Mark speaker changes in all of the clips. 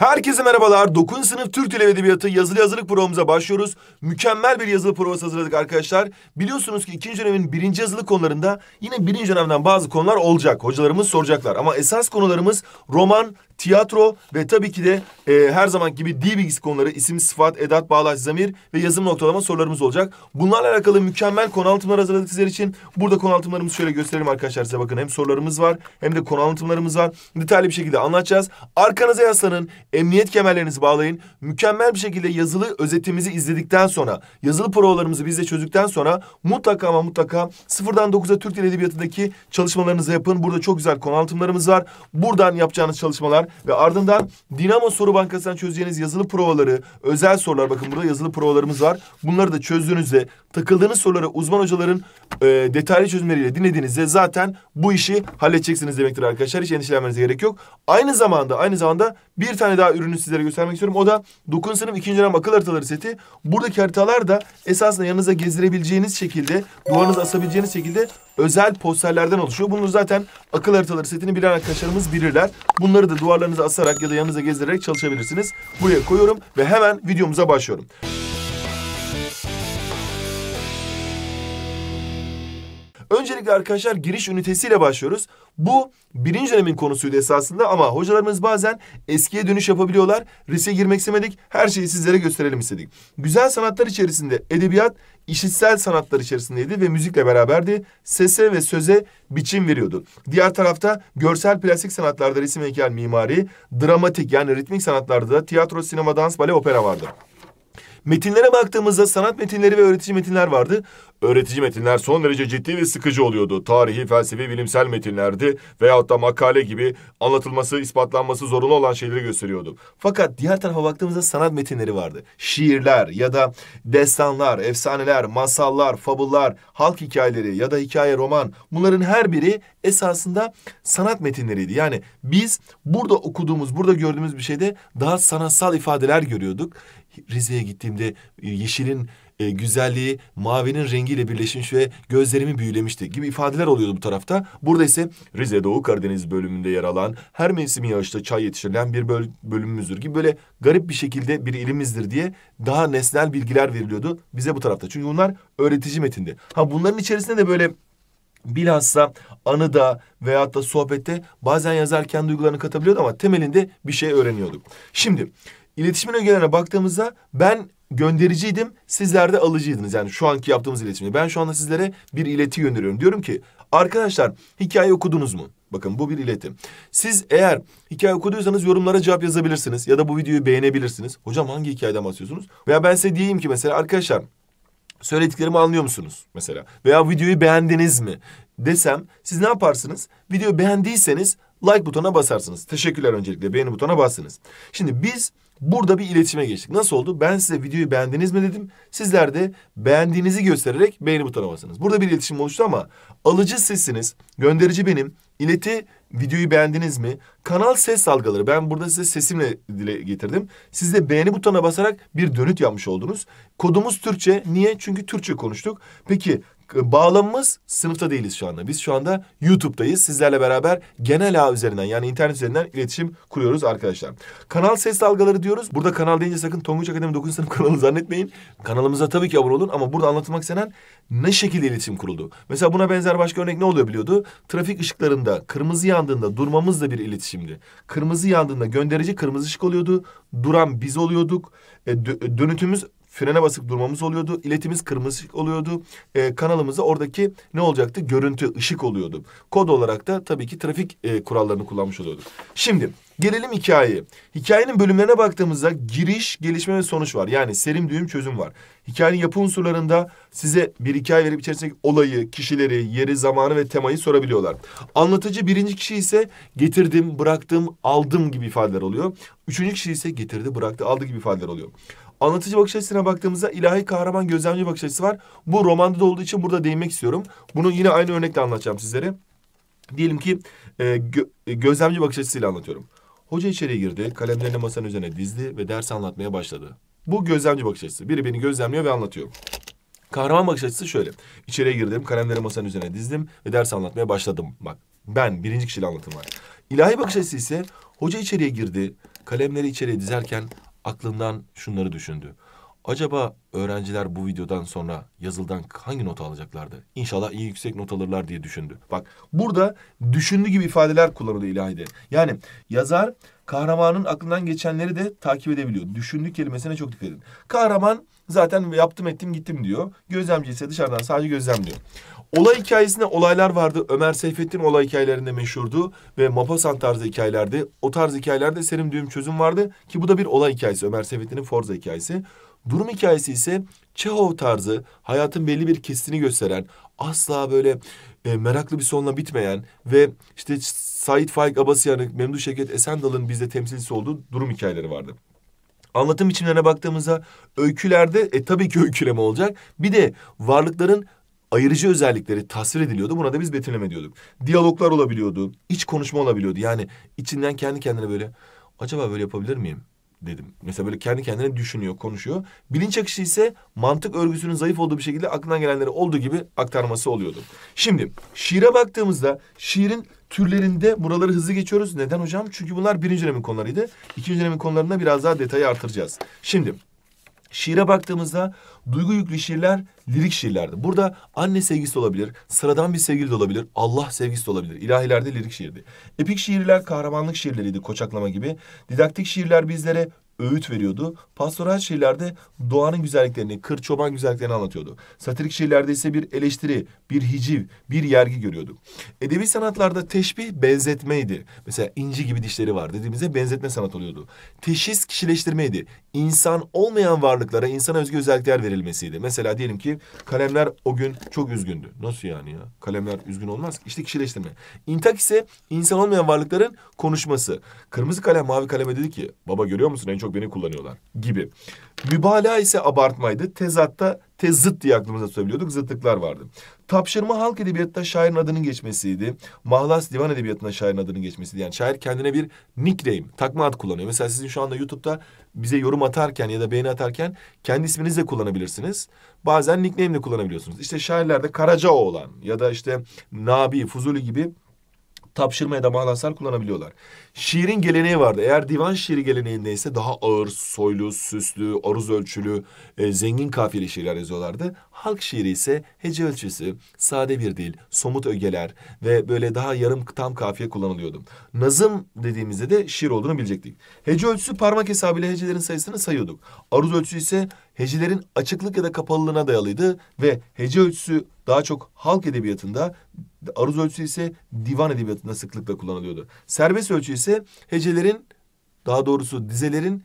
Speaker 1: Herkese merhabalar. 9. sınıf Türk Dili ve Edebiyatı yazılı yazılık provamıza başlıyoruz. Mükemmel bir yazılı provası hazırladık arkadaşlar. Biliyorsunuz ki ikinci dönemin birinci yazılı konularında yine birinci dönemden bazı konular olacak. Hocalarımız soracaklar. Ama esas konularımız roman, tiyatro ve tabii ki de e, her zaman gibi dil bilgisi konuları isim, sıfat, edat, bağlaç, zamir ve yazım noktalama sorularımız olacak. Bunlarla alakalı mükemmel konu anlatımlar hazırladık sizler için. Burada konu anlatımlarımızı şöyle gösterelim arkadaşlar size bakın. Hem sorularımız var hem de konu anlatımlarımız var. Detaylı bir şekilde anlatacağız. Arkanıza yaslanın, emniyet kemerlerinizi bağlayın. Mükemmel bir şekilde yazılı özetimizi izledikten sonra, yazılı provalarımızı bizle çözdükten sonra mutlaka ama mutlaka sıfırdan dokuza Türk Dil Edebiyatı'ndaki çalışmalarınızı yapın. Burada çok güzel konu anlatımlarımız var. Buradan yapacağınız çalışmalar ve ardından Dinamo Soru Bankası'ndan çözeceğiniz yazılı provaları, özel sorular bakın burada yazılı provalarımız var. Bunları da çözdüğünüzde takıldığınız soruları uzman hocaların e, detaylı çözümleriyle dinlediğinizde zaten bu işi halledeceksiniz demektir arkadaşlar. Hiç endişelenmenize gerek yok. Aynı zamanda aynı zamanda bir tane daha ürünü sizlere göstermek istiyorum. O da 9. sınıf 2. dönem akıl haritaları seti. Buradaki haritalar da esasında yanınıza gezdirebileceğiniz şekilde, duvarınıza asabileceğiniz şekilde özel posterlerden oluşuyor. Bunu zaten akıl haritaları setini bilen arkadaşlarımız bilirler. Bunları da duvarlarınıza asarak ya da yanınıza gezdirerek çalışabilirsiniz. Buraya koyuyorum ve hemen videomuza başlıyorum. Öncelikle arkadaşlar giriş ünitesiyle başlıyoruz. Bu birinci dönemin konusuydu esasında ama hocalarımız bazen eskiye dönüş yapabiliyorlar. Riske girmek istemedik. Her şeyi sizlere gösterelim istedik. Güzel sanatlar içerisinde edebiyat işitsel sanatlar içerisindeydi ve müzikle beraberdi. Sese ve söze biçim veriyordu. Diğer tarafta görsel plastik sanatlarda resim heykel mimari, dramatik yani ritmik sanatlarda da tiyatro, sinema, dans, bale, opera vardı. Metinlere baktığımızda sanat metinleri ve öğretici metinler vardı. Öğretici metinler son derece ciddi ve sıkıcı oluyordu. Tarihi, felsefi, bilimsel metinlerdi veyahut da makale gibi anlatılması, ispatlanması zorunlu olan şeyleri gösteriyordu. Fakat diğer tarafa baktığımızda sanat metinleri vardı. Şiirler ya da destanlar, efsaneler, masallar, fabullar, halk hikayeleri ya da hikaye roman bunların her biri esasında sanat metinleriydi. Yani biz burada okuduğumuz, burada gördüğümüz bir şeyde daha sanatsal ifadeler görüyorduk. Rize'ye gittiğimde e, yeşilin e, güzelliği mavinin rengiyle birleşmiş ve gözlerimi büyülemişti gibi ifadeler oluyordu bu tarafta. Burada ise Rize Doğu Karadeniz bölümünde yer alan her mevsim yağışta çay yetiştirilen bir böl bölümümüzdür gibi böyle garip bir şekilde bir ilimizdir diye daha nesnel bilgiler veriliyordu bize bu tarafta. Çünkü bunlar öğretici metindi. Ha bunların içerisinde de böyle bilhassa anıda veyahut da sohbette bazen yazarken duygularını katabiliyordu ama temelinde bir şey öğreniyorduk. Şimdi İletişimin ögelerine baktığımızda ben göndericiydim, sizler de alıcıydınız. Yani şu anki yaptığımız iletişimde. Ben şu anda sizlere bir ileti gönderiyorum. Diyorum ki arkadaşlar hikaye okudunuz mu? Bakın bu bir ileti. Siz eğer hikaye okuduysanız yorumlara cevap yazabilirsiniz. Ya da bu videoyu beğenebilirsiniz. Hocam hangi hikayeden bahsediyorsunuz? Veya ben size diyeyim ki mesela arkadaşlar söylediklerimi anlıyor musunuz mesela? Veya videoyu beğendiniz mi? Desem siz ne yaparsınız? Videoyu beğendiyseniz like butonuna basarsınız. Teşekkürler öncelikle beğeni butonuna bassınız. Şimdi biz Burada bir iletişime geçtik. Nasıl oldu? Ben size videoyu beğendiniz mi dedim. Sizler de beğendiğinizi göstererek beğeni butonuna basınız. Burada bir iletişim oluştu ama alıcı sizsiniz, gönderici benim. İleti videoyu beğendiniz mi? Kanal ses dalgaları. Ben burada size sesimle dile getirdim. Siz de beğeni butona basarak bir dönüt yapmış oldunuz. Kodumuz Türkçe. Niye? Çünkü Türkçe konuştuk. Peki bağlamımız sınıfta değiliz şu anda. Biz şu anda YouTube'dayız. Sizlerle beraber genel ağ üzerinden yani internet üzerinden iletişim kuruyoruz arkadaşlar. Kanal ses dalgaları diyoruz. Burada kanal deyince sakın Tonguç Akademi 9. sınıf kanalı zannetmeyin. Kanalımıza tabii ki abone olun ama burada anlatmak istenen ne şekilde iletişim kuruldu? Mesela buna benzer başka örnek ne olabiliyordu? Trafik ışıklarında kırmızı yandığında durmamız da bir iletişimdi. Kırmızı yandığında gönderici kırmızı ışık oluyordu. Duran biz oluyorduk. E, dö dönütümüz frene basıp durmamız oluyordu. İletimiz kırmızı oluyordu. E, kanalımızda oradaki ne olacaktı? Görüntü, ışık oluyordu. Kod olarak da tabii ki trafik e, kurallarını kullanmış oluyorduk. Şimdi gelelim hikayeye. Hikayenin bölümlerine baktığımızda giriş, gelişme ve sonuç var. Yani serim, düğüm, çözüm var. Hikayenin yapı unsurlarında size bir hikaye verip içerisindeki olayı, kişileri, yeri, zamanı ve temayı sorabiliyorlar. Anlatıcı birinci kişi ise getirdim, bıraktım, aldım gibi ifadeler oluyor. Üçüncü kişi ise getirdi, bıraktı, aldı gibi ifadeler oluyor. Anlatıcı bakış açısına baktığımızda ilahi kahraman gözlemci bakış açısı var. Bu romanda da olduğu için burada değinmek istiyorum. Bunu yine aynı örnekle anlatacağım sizlere. Diyelim ki e, gö e, gözlemci bakış açısıyla anlatıyorum. Hoca içeriye girdi, kalemlerini masanın üzerine dizdi ve ders anlatmaya başladı. Bu gözlemci bakış açısı. Biri beni gözlemliyor ve anlatıyor. Kahraman bakış açısı şöyle. İçeriye girdim, kalemlerimi masanın üzerine dizdim ve ders anlatmaya başladım. Bak ben birinci kişiyle anlatım var. İlahi bakış açısı ise hoca içeriye girdi, kalemleri içeriye dizerken aklından şunları düşündü. Acaba öğrenciler bu videodan sonra yazıldan hangi not alacaklardı? İnşallah iyi yüksek not alırlar diye düşündü. Bak burada düşündü gibi ifadeler kullanıldı ilahide. Yani yazar kahramanın aklından geçenleri de takip edebiliyor. Düşündü kelimesine çok dikkat edin. Kahraman Zaten yaptım ettim gittim diyor. Gözlemci ise dışarıdan sadece gözlemliyor. Olay hikayesinde olaylar vardı. Ömer Seyfettin olay hikayelerinde meşhurdu. Ve Mapasan tarzı hikayelerdi. o tarz hikayelerde Selim Düğüm Çözüm vardı. Ki bu da bir olay hikayesi. Ömer Seyfettin'in Forza hikayesi. Durum hikayesi ise Çehov tarzı hayatın belli bir kesitini gösteren asla böyle e, meraklı bir sonla bitmeyen ve işte Said Faik Abasyan'ın, Memduh Şevket Esendal'ın bizde temsilcisi olduğu durum hikayeleri vardı. Anlatım biçimlerine baktığımızda öykülerde e, tabii ki öyküleme olacak. Bir de varlıkların ayırıcı özellikleri tasvir ediliyordu. Buna da biz betimleme diyorduk. Diyaloglar olabiliyordu. iç konuşma olabiliyordu. Yani içinden kendi kendine böyle acaba böyle yapabilir miyim? dedim. Mesela böyle kendi kendine düşünüyor, konuşuyor. Bilinç akışı ise mantık örgüsünün zayıf olduğu bir şekilde aklından gelenleri olduğu gibi aktarması oluyordu. Şimdi şiire baktığımızda şiirin türlerinde buraları hızlı geçiyoruz. Neden hocam? Çünkü bunlar birinci dönemin konularıydı. İkinci dönemin konularında biraz daha detayı artıracağız. Şimdi şiire baktığımızda duygu yüklü şiirler lirik şiirlerdi. Burada anne sevgisi olabilir, sıradan bir sevgili de olabilir, Allah sevgisi de olabilir. İlahilerde lirik şiirdi. Epik şiirler kahramanlık şiirleriydi, koçaklama gibi. Didaktik şiirler bizlere öğüt veriyordu. Pastoral şiirlerde doğanın güzelliklerini, kır çoban güzelliklerini anlatıyordu. Satirik şiirlerde ise bir eleştiri, bir hiciv, bir yergi görüyordu. Edebi sanatlarda teşbih benzetmeydi. Mesela inci gibi dişleri var dediğimizde benzetme sanat oluyordu. Teşhis kişileştirmeydi. İnsan olmayan varlıklara insana özgü özellikler verilmesiydi. Mesela diyelim ki kalemler o gün çok üzgündü. Nasıl yani ya? Kalemler üzgün olmaz ki. İşte kişileştirme. İntak ise insan olmayan varlıkların konuşması. Kırmızı kalem mavi kaleme dedi ki baba görüyor musun en çok çok beni kullanıyorlar gibi. Mübalağa ise abartmaydı. Tezatta tezıt diye aklımıza söylüyorduk. Zıtlıklar vardı. Tapşırma halk edebiyatta şairin adının geçmesiydi. Mahlas divan edebiyatında şairin adının geçmesiydi. Yani şair kendine bir nickname, takma ad kullanıyor. Mesela sizin şu anda YouTube'da bize yorum atarken ya da beğeni atarken kendi isminizi de kullanabilirsiniz. Bazen nickname de kullanabiliyorsunuz. İşte şairlerde Karacaoğlan ya da işte Nabi, Fuzuli gibi tapşırmaya da manasal kullanabiliyorlar. Şiirin geleneği vardı. Eğer divan şiiri geleneğindeyse daha ağır, soylu, süslü, aruz ölçülü, e, zengin kafiyeli şiirler yazıyorlardı. Halk şiiri ise hece ölçüsü, sade bir dil, somut ögeler ve böyle daha yarım tam kafiye kullanılıyordu. Nazım dediğimizde de şiir olduğunu bilecektik. Hece ölçüsü parmak hesabıyla hecelerin sayısını sayıyorduk. Aruz ölçüsü ise hecelerin açıklık ya da kapalılığına dayalıydı ve hece ölçüsü daha çok halk edebiyatında, aruz ölçüsü ise divan edebiyatında sıklıkla kullanılıyordu. Serbest ölçü ise hecelerin, daha doğrusu dizelerin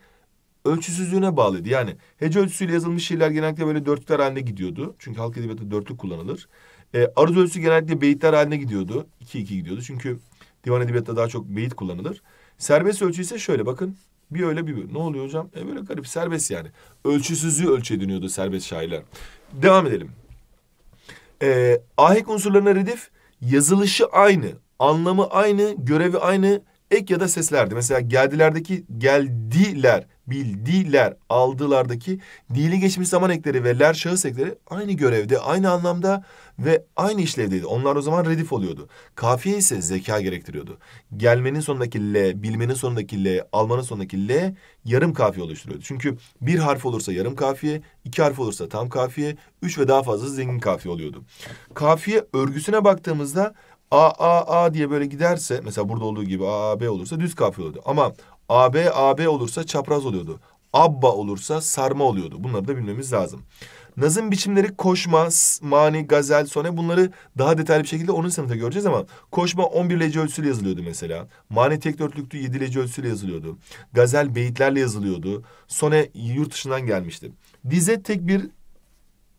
Speaker 1: ölçüsüzlüğüne bağlıydı. Yani hece ölçüsüyle yazılmış şiirler genellikle böyle dörtlükler haline gidiyordu. Çünkü halk edebiyatı dörtlük kullanılır. E, aruz ölçüsü genellikle beyitler haline gidiyordu. İki iki gidiyordu. Çünkü divan edebiyatta daha çok beyit kullanılır. Serbest ölçü ise şöyle bakın. Bir öyle bir böyle. Ne oluyor hocam? E böyle garip serbest yani. Ölçüsüzlüğü ölçü ediniyordu serbest şairler. Devam edelim. E, ahek unsurlarına redif yazılışı aynı. Anlamı aynı, görevi aynı, ek ya da seslerdi. Mesela geldilerdeki geldiler, bildiler, aldılardaki dili geçmiş zaman ekleri ve ler şahıs ekleri aynı görevde, aynı anlamda ve aynı işlevdeydi. Onlar o zaman redif oluyordu. Kafiye ise zeka gerektiriyordu. Gelmenin sonundaki L, bilmenin sonundaki L, almanın sonundaki L yarım kafiye oluşturuyordu. Çünkü bir harf olursa yarım kafiye, iki harf olursa tam kafiye, üç ve daha fazla zengin kafiye oluyordu. Kafiye örgüsüne baktığımızda A A A diye böyle giderse mesela burada olduğu gibi A A B olursa düz kafiye oluyordu. Ama A B A B olursa çapraz oluyordu. Abba olursa sarma oluyordu. Bunları da bilmemiz lazım. Nazım biçimleri koşma, mani, gazel, sone bunları daha detaylı bir şekilde onun sınıfta göreceğiz ama koşma 11 lece ölçüsüyle yazılıyordu mesela. Mani tek dörtlüktü 7 lece ölçüsüyle yazılıyordu. Gazel beyitlerle yazılıyordu. Sone yurt dışından gelmişti. Dize tek bir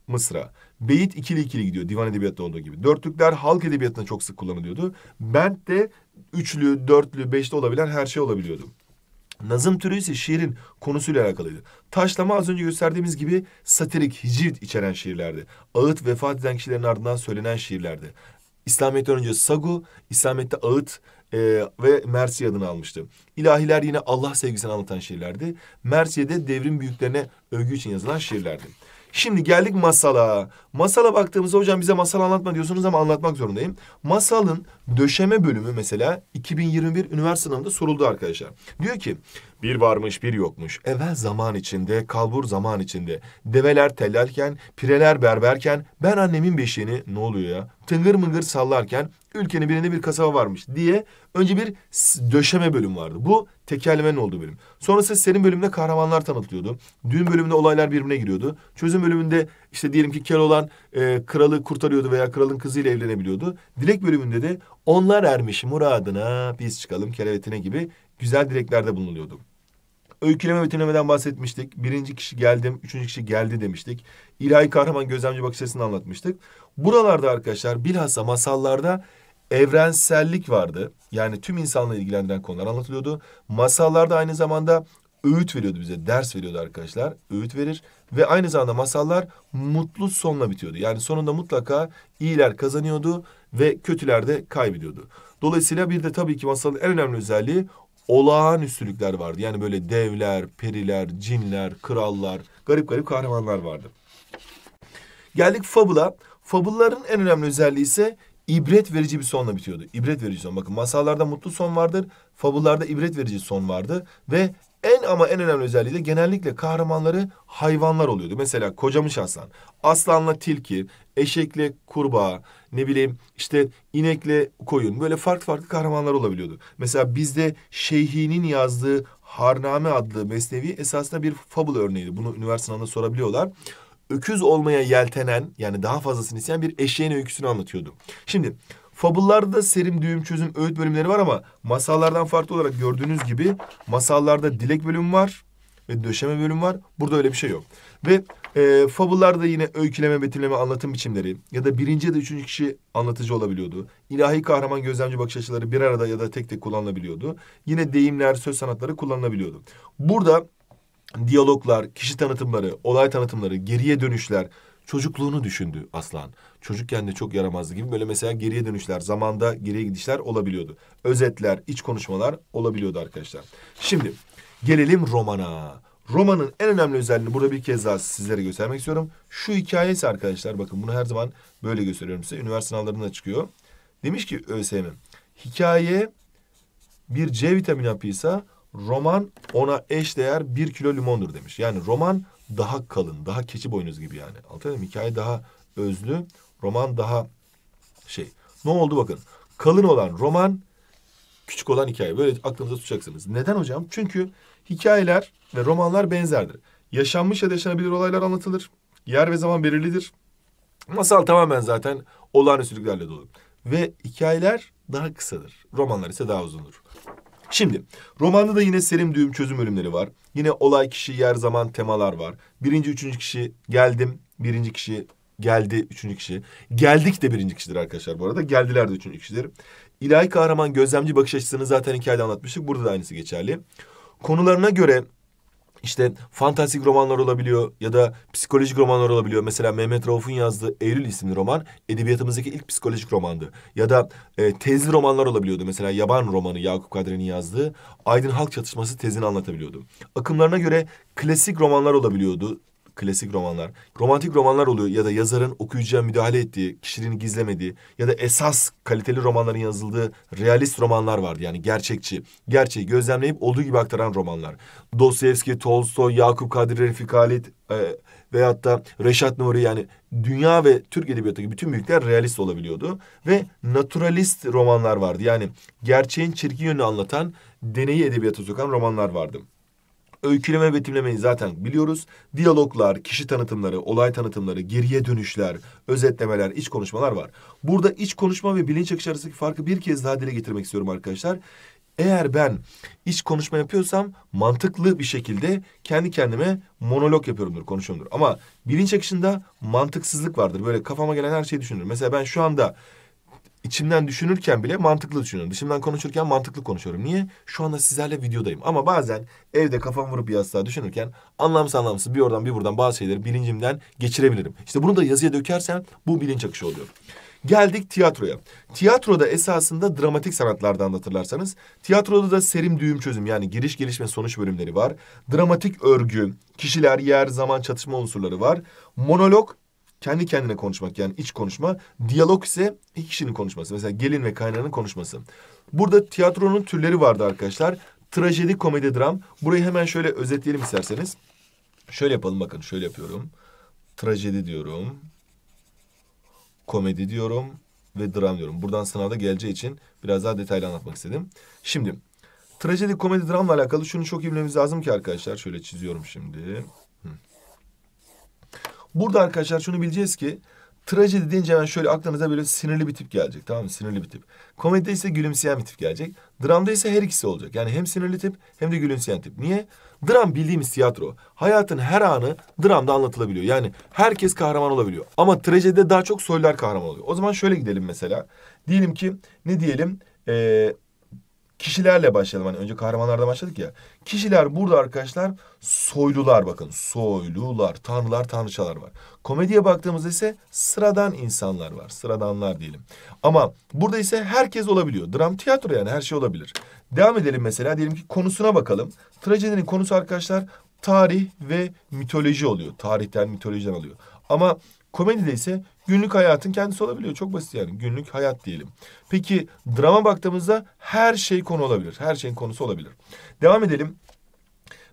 Speaker 1: mısra. Beyit ikili ikili gidiyor divan edebiyatta olduğu gibi. Dörtlükler halk edebiyatında çok sık kullanılıyordu. Bent de üçlü, dörtlü, beşli olabilen her şey olabiliyordu. Nazım türü ise şiirin konusuyla alakalıydı. Taşlama az önce gösterdiğimiz gibi satirik, hicivit içeren şiirlerdi. Ağıt vefat eden kişilerin ardından söylenen şiirlerdi. İslamiyet'ten önce Sagu, İslamiyet'te Ağıt e, ve Mersiye adını almıştı. İlahiler yine Allah sevgisini anlatan şiirlerdi. Mersiye'de devrim büyüklerine övgü için yazılan şiirlerdi. Şimdi geldik masala. Masala baktığımızda hocam bize masal anlatma diyorsunuz ama anlatmak zorundayım. Masalın döşeme bölümü mesela 2021 üniversite sınavında soruldu arkadaşlar. Diyor ki bir varmış bir yokmuş. Evvel zaman içinde, kalbur zaman içinde. Develer tellerken, pireler berberken ben annemin beşiğini ne oluyor ya? Tıngır mıngır sallarken ülkenin birinde bir kasaba varmış diye önce bir döşeme bölüm vardı. Bu tekerlemenin olduğu bölüm. Sonrası senin bölümünde kahramanlar tanıtılıyordu. Düğün bölümünde olaylar birbirine giriyordu. Çözüm bölümünde işte diyelim ki kel olan e, kralı kurtarıyordu veya kralın kızıyla evlenebiliyordu. Dilek bölümünde de onlar ermiş muradına biz çıkalım kelevetine gibi güzel dileklerde bulunuluyordu. Öyküleme ve tünlemeden bahsetmiştik. Birinci kişi geldim, üçüncü kişi geldi demiştik. İlahi kahraman gözlemci bakış açısını anlatmıştık. Buralarda arkadaşlar bilhassa masallarda evrensellik vardı. Yani tüm insanla ilgilendiren konular anlatılıyordu. Masallarda aynı zamanda öğüt veriyordu bize. Ders veriyordu arkadaşlar. Öğüt verir ve aynı zamanda masallar mutlu sonla bitiyordu. Yani sonunda mutlaka iyiler kazanıyordu ve kötüler de kaybediyordu. Dolayısıyla bir de tabii ki masalın en önemli özelliği olağanüstülükler vardı. Yani böyle devler, periler, cinler, krallar, garip garip kahramanlar vardı. Geldik fabula. Fabulların en önemli özelliği ise ibret verici bir sonla bitiyordu. İbret verici son. Bakın masallarda mutlu son vardır. Fabullarda ibret verici son vardı Ve en ama en önemli özelliği de genellikle kahramanları hayvanlar oluyordu. Mesela kocamış aslan. Aslanla tilki, eşekle kurbağa, ne bileyim işte inekle koyun. Böyle farklı farklı kahramanlar olabiliyordu. Mesela bizde Şeyhi'nin yazdığı Harname adlı mesnevi esasında bir fabul örneğiydi. Bunu üniversitede sorabiliyorlar öküz olmaya yeltenen yani daha fazlasını isteyen bir eşeğin öyküsünü anlatıyordu. Şimdi fabullarda serim, düğüm, çözüm, öğüt bölümleri var ama masallardan farklı olarak gördüğünüz gibi masallarda dilek bölümü var ve döşeme bölümü var. Burada öyle bir şey yok. Ve e, fabullarda yine öyküleme, betimleme, anlatım biçimleri ya da birinci ya da üçüncü kişi anlatıcı olabiliyordu. İlahi kahraman gözlemci bakış açıları bir arada ya da tek tek kullanılabiliyordu. Yine deyimler, söz sanatları kullanılabiliyordu. Burada diyaloglar, kişi tanıtımları, olay tanıtımları, geriye dönüşler, çocukluğunu düşündü Aslan. Çocukken de çok yaramazdı gibi böyle mesela geriye dönüşler, zamanda geriye gidişler olabiliyordu. Özetler, iç konuşmalar olabiliyordu arkadaşlar. Şimdi gelelim romana. Romanın en önemli özelliğini burada bir kez daha sizlere göstermek istiyorum. Şu hikayesi arkadaşlar bakın bunu her zaman böyle gösteriyorum size. Üniversite sınavlarında çıkıyor. Demiş ki ÖSYM hikaye bir C vitamini hapıysa roman ona eş değer bir kilo limondur demiş. Yani roman daha kalın, daha keçi boynuz gibi yani. Anlatabildim mi? Hikaye daha özlü, roman daha şey. Ne oldu bakın. Kalın olan roman, küçük olan hikaye. Böyle aklınıza tutacaksınız. Neden hocam? Çünkü hikayeler ve romanlar benzerdir. Yaşanmış ya da yaşanabilir olaylar anlatılır. Yer ve zaman belirlidir. Masal tamamen zaten olağanüstülüklerle dolu. Ve hikayeler daha kısadır. Romanlar ise daha uzundur. Şimdi romanda da yine serim düğüm çözüm ölümleri var. Yine olay kişi yer zaman temalar var. Birinci üçüncü kişi geldim. Birinci kişi geldi üçüncü kişi. Geldik de birinci kişidir arkadaşlar bu arada. Geldiler de üçüncü kişidir. İlahi kahraman gözlemci bakış açısını zaten hikayede anlatmıştık. Burada da aynısı geçerli. Konularına göre işte fantastik romanlar olabiliyor ya da psikolojik romanlar olabiliyor. Mesela Mehmet Rauf'un yazdığı Eylül isimli roman edebiyatımızdaki ilk psikolojik romandı. Ya da e, tezli romanlar olabiliyordu. Mesela Yaban romanı Yakup Kadri'nin yazdığı Aydın Halk Çatışması tezini anlatabiliyordu. Akımlarına göre klasik romanlar olabiliyordu klasik romanlar. Romantik romanlar oluyor ya da yazarın okuyucuya müdahale ettiği, kişiliğini gizlemediği ya da esas kaliteli romanların yazıldığı realist romanlar vardı. Yani gerçekçi, gerçeği gözlemleyip olduğu gibi aktaran romanlar. Dostoyevski, Tolstoy, Yakup Kadri Refik Halit e, veyahut da Reşat Nuri yani dünya ve Türk edebiyatındaki bütün büyükler realist olabiliyordu. Ve naturalist romanlar vardı. Yani gerçeğin çirkin yönünü anlatan, deneyi edebiyata sokan romanlar vardı. Öyküleme betimlemeyi zaten biliyoruz. Diyaloglar, kişi tanıtımları, olay tanıtımları, geriye dönüşler, özetlemeler, iç konuşmalar var. Burada iç konuşma ve bilinç akışı arasındaki farkı bir kez daha dile getirmek istiyorum arkadaşlar. Eğer ben iç konuşma yapıyorsam mantıklı bir şekilde kendi kendime monolog yapıyorumdur, konuşuyorumdur. Ama bilinç akışında mantıksızlık vardır. Böyle kafama gelen her şeyi düşünürüm. Mesela ben şu anda içimden düşünürken bile mantıklı düşünüyorum. Dışımdan konuşurken mantıklı konuşuyorum. Niye? Şu anda sizlerle videodayım. Ama bazen evde kafam vurup yastığa düşünürken anlamsız anlamsız bir oradan bir buradan bazı şeyleri bilincimden geçirebilirim. İşte bunu da yazıya dökersem bu bilinç akışı oluyor. Geldik tiyatroya. Tiyatroda esasında dramatik sanatlardan hatırlarsanız. Tiyatroda da serim düğüm çözüm yani giriş gelişme sonuç bölümleri var. Dramatik örgü, kişiler, yer, zaman çatışma unsurları var. Monolog kendi kendine konuşmak yani iç konuşma. Diyalog ise iki kişinin konuşması. Mesela gelin ve kaynananın konuşması. Burada tiyatronun türleri vardı arkadaşlar. Trajedi, komedi, dram. Burayı hemen şöyle özetleyelim isterseniz. Şöyle yapalım bakın şöyle yapıyorum. Trajedi diyorum. Komedi diyorum ve dram diyorum. Buradan sınavda geleceği için biraz daha detaylı anlatmak istedim. Şimdi trajedi, komedi, dramla alakalı şunu çok iyi bilmemiz lazım ki arkadaşlar. Şöyle çiziyorum şimdi. Burada arkadaşlar şunu bileceğiz ki trajedi deyince hemen şöyle aklınıza böyle sinirli bir tip gelecek. Tamam mı? Sinirli bir tip. Komedide ise gülümseyen bir tip gelecek. Dramda ise her ikisi olacak. Yani hem sinirli tip hem de gülümseyen tip. Niye? Dram bildiğimiz tiyatro. Hayatın her anı dramda anlatılabiliyor. Yani herkes kahraman olabiliyor. Ama trajedide daha çok soylular kahraman oluyor. O zaman şöyle gidelim mesela. Diyelim ki ne diyelim? Ee, Kişilerle başlayalım. Hani önce kahramanlarda başladık ya. Kişiler burada arkadaşlar soylular bakın. Soylular, tanrılar, tanrıçalar var. Komediye baktığımızda ise sıradan insanlar var. Sıradanlar diyelim. Ama burada ise herkes olabiliyor. Dram tiyatro yani her şey olabilir. Devam edelim mesela. Diyelim ki konusuna bakalım. Trajedinin konusu arkadaşlar tarih ve mitoloji oluyor. Tarihten, mitolojiden alıyor. Ama Komedide ise günlük hayatın kendisi olabiliyor. Çok basit yani günlük hayat diyelim. Peki drama baktığımızda her şey konu olabilir. Her şeyin konusu olabilir. Devam edelim.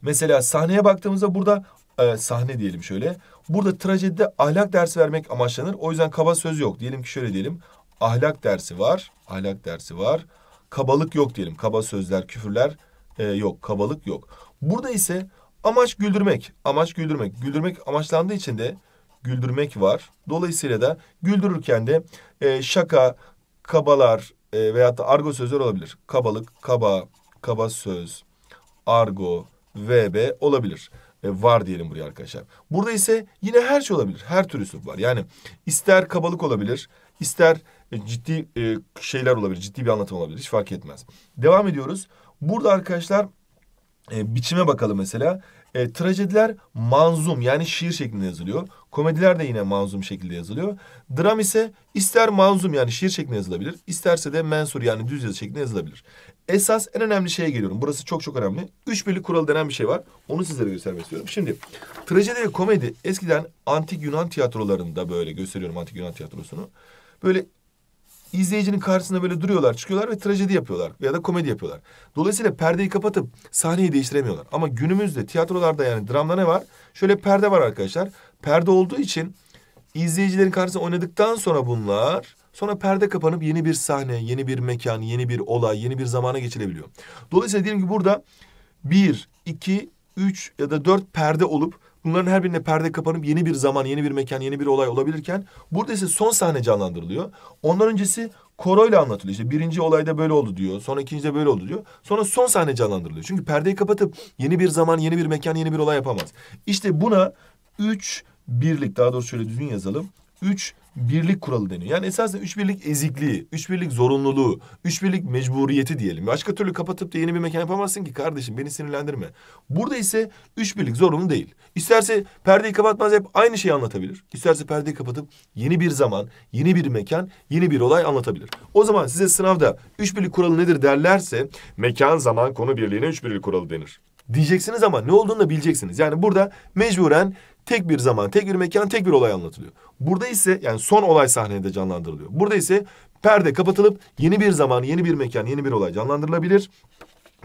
Speaker 1: Mesela sahneye baktığımızda burada e, sahne diyelim şöyle. Burada trajedide ahlak dersi vermek amaçlanır. O yüzden kaba söz yok. Diyelim ki şöyle diyelim. Ahlak dersi var. Ahlak dersi var. Kabalık yok diyelim. Kaba sözler, küfürler e, yok. Kabalık yok. Burada ise amaç güldürmek. Amaç güldürmek. Güldürmek amaçlandığı için de güldürmek var. Dolayısıyla da güldürürken de e, şaka, kabalar e, veyahut da argo sözler olabilir. Kabalık, kaba, kaba söz, argo, vb olabilir. E, var diyelim buraya arkadaşlar. Burada ise yine her şey olabilir. Her tür üslup var. Yani ister kabalık olabilir, ister e, ciddi e, şeyler olabilir, ciddi bir anlatım olabilir. Hiç fark etmez. Devam ediyoruz. Burada arkadaşlar e, biçime bakalım mesela. E, trajediler manzum yani şiir şeklinde yazılıyor. Komediler de yine manzum şekilde yazılıyor. Dram ise ister manzum yani şiir şeklinde yazılabilir. isterse de mensur yani düz yazı şeklinde yazılabilir. Esas en önemli şeye geliyorum. Burası çok çok önemli. Üç birlik kuralı denen bir şey var. Onu sizlere göstermek istiyorum. Şimdi trajedi ve komedi eskiden antik Yunan tiyatrolarında böyle gösteriyorum antik Yunan tiyatrosunu. Böyle izleyicinin karşısında böyle duruyorlar, çıkıyorlar ve trajedi yapıyorlar veya da komedi yapıyorlar. Dolayısıyla perdeyi kapatıp sahneyi değiştiremiyorlar. Ama günümüzde tiyatrolarda yani dramda ne var? Şöyle perde var arkadaşlar perde olduğu için izleyicilerin karşısında oynadıktan sonra bunlar sonra perde kapanıp yeni bir sahne, yeni bir mekan, yeni bir olay, yeni bir zamana geçilebiliyor. Dolayısıyla diyelim ki burada bir, iki, üç ya da dört perde olup bunların her birine perde kapanıp yeni bir zaman, yeni bir mekan, yeni bir olay olabilirken burada ise son sahne canlandırılıyor. Ondan öncesi koroyla anlatılıyor. İşte birinci olayda böyle oldu diyor. Sonra ikincide böyle oldu diyor. Sonra son sahne canlandırılıyor. Çünkü perdeyi kapatıp yeni bir zaman, yeni bir mekan, yeni bir olay yapamaz. İşte buna üç birlik daha doğrusu şöyle düzgün yazalım. Üç birlik kuralı deniyor. Yani esasen üç birlik ezikliği, üç birlik zorunluluğu, üç birlik mecburiyeti diyelim. Başka türlü kapatıp da yeni bir mekan yapamazsın ki kardeşim beni sinirlendirme. Burada ise üç birlik zorunlu değil. İsterse perdeyi kapatmaz hep aynı şeyi anlatabilir. İsterse perdeyi kapatıp yeni bir zaman, yeni bir mekan, yeni bir olay anlatabilir. O zaman size sınavda üç birlik kuralı nedir derlerse mekan, zaman, konu birliğine üç birlik kuralı denir diyeceksiniz ama ne olduğunu da bileceksiniz. Yani burada mecburen tek bir zaman, tek bir mekan, tek bir olay anlatılıyor. Burada ise yani son olay sahnede canlandırılıyor. Burada ise perde kapatılıp yeni bir zaman, yeni bir mekan, yeni bir olay canlandırılabilir.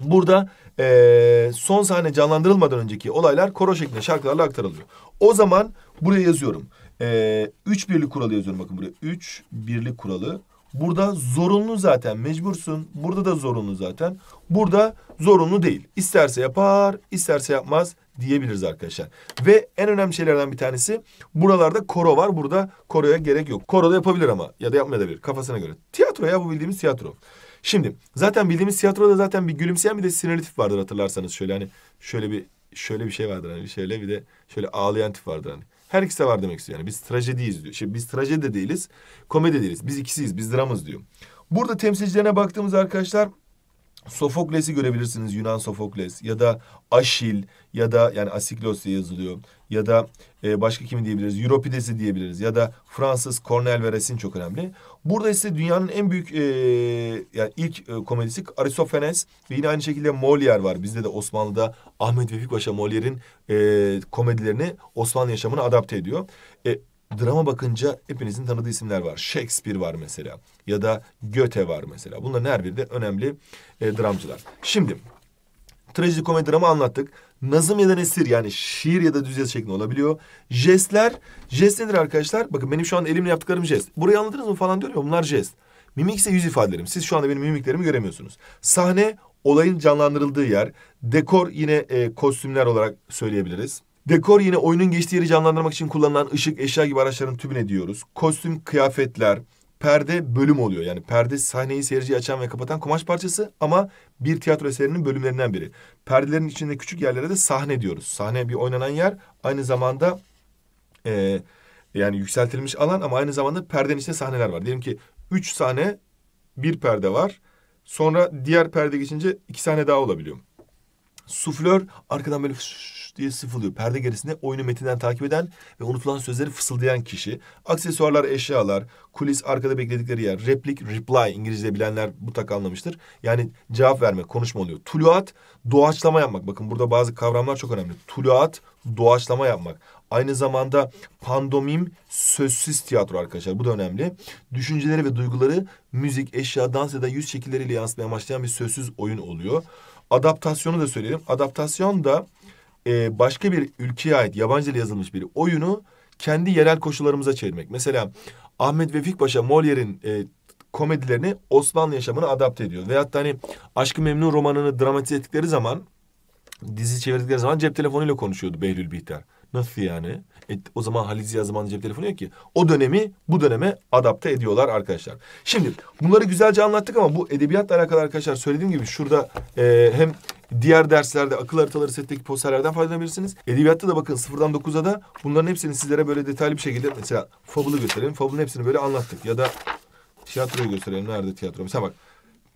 Speaker 1: Burada ee, son sahne canlandırılmadan önceki olaylar koro şeklinde şarkılarla aktarılıyor. O zaman buraya yazıyorum. Ee, üç birlik kuralı yazıyorum bakın buraya. Üç birlik kuralı Burada zorunlu zaten mecbursun. Burada da zorunlu zaten. Burada zorunlu değil. İsterse yapar, isterse yapmaz diyebiliriz arkadaşlar. Ve en önemli şeylerden bir tanesi buralarda koro var. Burada koroya gerek yok. Koro da yapabilir ama ya da yapmayabilir kafasına göre. Tiyatro ya bu bildiğimiz tiyatro. Şimdi zaten bildiğimiz tiyatroda zaten bir gülümseyen bir de sinirli tip vardır hatırlarsanız. Şöyle hani şöyle bir şöyle bir şey vardır hani şöyle bir de şöyle ağlayan tip vardır hani. Her ikisi de var demek istiyor. Yani biz trajediyiz diyor. Şimdi biz trajedi de değiliz, komedi de değiliz. Biz ikisiyiz, biz dramız diyor. Burada temsilcilerine baktığımız arkadaşlar Sofokles'i görebilirsiniz Yunan Sofokles ya da Aşil ya da yani Asiklos diye yazılıyor ya da e, başka kimi diyebiliriz? Europides'i diyebiliriz ya da Fransız Cornel Veres'in çok önemli. Burada ise dünyanın en büyük e, yani ilk e, komedisi Aristophanes ve yine aynı şekilde Molière var. Bizde de Osmanlı'da Ahmet Vefik Paşa Molière'in e, komedilerini Osmanlı yaşamına adapte ediyor. E, drama bakınca hepinizin tanıdığı isimler var. Shakespeare var mesela ya da Goethe var mesela. Bunların her biri de önemli e, dramcılar. Şimdi trajikomedi dramı anlattık. Nazım ya da nesir yani şiir ya da düz yazı şeklinde olabiliyor. Jestler, jest nedir arkadaşlar? Bakın benim şu an elimle yaptıklarım jest. Burayı anladınız mı falan diyorum ya bunlar jest. Mimik ise yüz ifadelerim. Siz şu anda benim mimiklerimi göremiyorsunuz. Sahne olayın canlandırıldığı yer. Dekor yine e, kostümler olarak söyleyebiliriz. Dekor yine oyunun geçtiği yeri canlandırmak için kullanılan ışık, eşya gibi araçların tümüne diyoruz. Kostüm, kıyafetler, perde bölüm oluyor. Yani perde sahneyi seyirciye açan ve kapatan kumaş parçası ama bir tiyatro eserinin bölümlerinden biri. Perdelerin içinde küçük yerlere de sahne diyoruz. Sahne bir oynanan yer aynı zamanda e, yani yükseltilmiş alan ama aynı zamanda perdenin içinde sahneler var. Diyelim ki üç sahne bir perde var. Sonra diğer perde geçince iki sahne daha olabiliyor. Suflör arkadan böyle diye sıfılıyor. Perde gerisinde oyunu metinden takip eden ve unutulan sözleri fısıldayan kişi. Aksesuarlar, eşyalar, kulis, arkada bekledikleri yer, replik, reply İngilizce bilenler bu tak anlamıştır. Yani cevap verme, konuşma oluyor. Tuluat, doğaçlama yapmak. Bakın burada bazı kavramlar çok önemli. Tuluat, doğaçlama yapmak. Aynı zamanda pandomim sözsüz tiyatro arkadaşlar. Bu da önemli. Düşünceleri ve duyguları müzik, eşya, dans ya da yüz şekilleriyle yansıtmaya amaçlayan bir sözsüz oyun oluyor. Adaptasyonu da söyleyelim. Adaptasyon da e, başka bir ülkeye ait yabancı dil yazılmış bir oyunu kendi yerel koşullarımıza çevirmek. Mesela Ahmet Vefik Paşa Molière'in e, komedilerini Osmanlı yaşamına adapte ediyor. Veyahut da hani Aşkı Memnu romanını dramatize ettikleri zaman dizi çevirdikleri zaman cep telefonuyla konuşuyordu Behlül Bihter. Nasıl yani? E, o zaman Halil Ziya zamanında cep telefonu yok ki. O dönemi bu döneme adapte ediyorlar arkadaşlar. Şimdi bunları güzelce anlattık ama bu edebiyatla alakalı arkadaşlar söylediğim gibi şurada e, hem Diğer derslerde akıl haritaları setteki posterlerden faydalanabilirsiniz. Edebiyatta da bakın sıfırdan dokuza da bunların hepsini sizlere böyle detaylı bir şekilde mesela fabulu gösterelim. Fable'ın hepsini böyle anlattık ya da tiyatroyu gösterelim. Nerede tiyatro? Mesela bak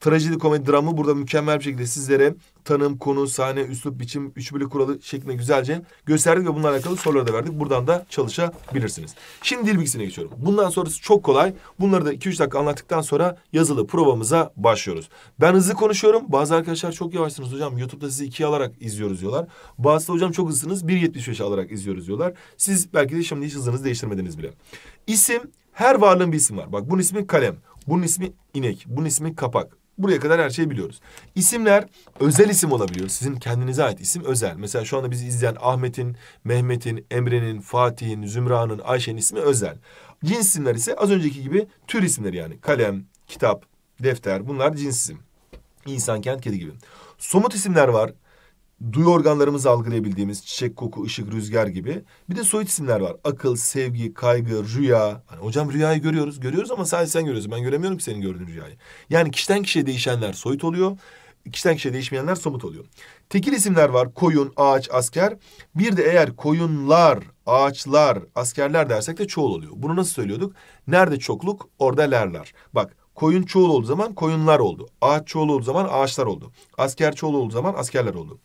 Speaker 1: Trajedi komedi dramı burada mükemmel bir şekilde sizlere tanım, konu, sahne, üslup, biçim, üç bölü kuralı şeklinde güzelce gösterdik ve bununla alakalı soruları da verdik. Buradan da çalışabilirsiniz. Şimdi dil bilgisine geçiyorum. Bundan sonrası çok kolay. Bunları da 2-3 dakika anlattıktan sonra yazılı provamıza başlıyoruz. Ben hızlı konuşuyorum. Bazı arkadaşlar çok yavaşsınız hocam. YouTube'da sizi ikiye alarak izliyoruz diyorlar. Bazı da hocam çok hızlısınız. 1.75 alarak izliyoruz diyorlar. Siz belki de şimdi hiç hızınızı değiştirmediniz bile. İsim, her varlığın bir isim var. Bak bunun ismi kalem. Bunun ismi inek, bunun ismi kapak, Buraya kadar her şeyi biliyoruz. İsimler özel isim olabiliyor. Sizin kendinize ait isim özel. Mesela şu anda bizi izleyen Ahmet'in, Mehmet'in, Emre'nin, Fatih'in, Zümra'nın, Ayşe'nin ismi özel. Cins isimler ise az önceki gibi tür isimleri yani. Kalem, kitap, defter bunlar cins isim. İnsan, kent, kedi gibi. Somut isimler var duyu organlarımız algılayabildiğimiz çiçek, koku, ışık, rüzgar gibi. Bir de soyut isimler var. Akıl, sevgi, kaygı, rüya. Hani hocam rüyayı görüyoruz. Görüyoruz ama sadece sen görüyorsun. Ben göremiyorum ki senin gördüğün rüyayı. Yani kişiden kişiye değişenler soyut oluyor. Kişiden kişiye değişmeyenler somut oluyor. Tekil isimler var. Koyun, ağaç, asker. Bir de eğer koyunlar, ağaçlar, askerler dersek de çoğul oluyor. Bunu nasıl söylüyorduk? Nerede çokluk, orada lerler. Bak Koyun çoğul olduğu zaman koyunlar oldu. Ağaç çoğul olduğu zaman ağaçlar oldu. Asker çoğul olduğu zaman askerler oldu.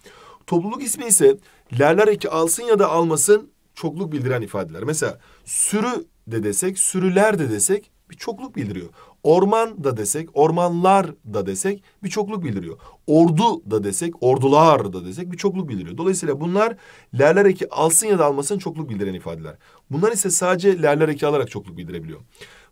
Speaker 1: Topluluk ismi ise lerler eki alsın ya da almasın çokluk bildiren ifadeler. Mesela sürü de desek, sürüler de desek bir çokluk bildiriyor. Orman da desek, ormanlar da desek bir çokluk bildiriyor. Ordu da desek, ordular da desek bir çokluk bildiriyor. Dolayısıyla bunlar lerler eki alsın ya da almasın çokluk bildiren ifadeler. Bunlar ise sadece lerler eki alarak çokluk bildirebiliyor.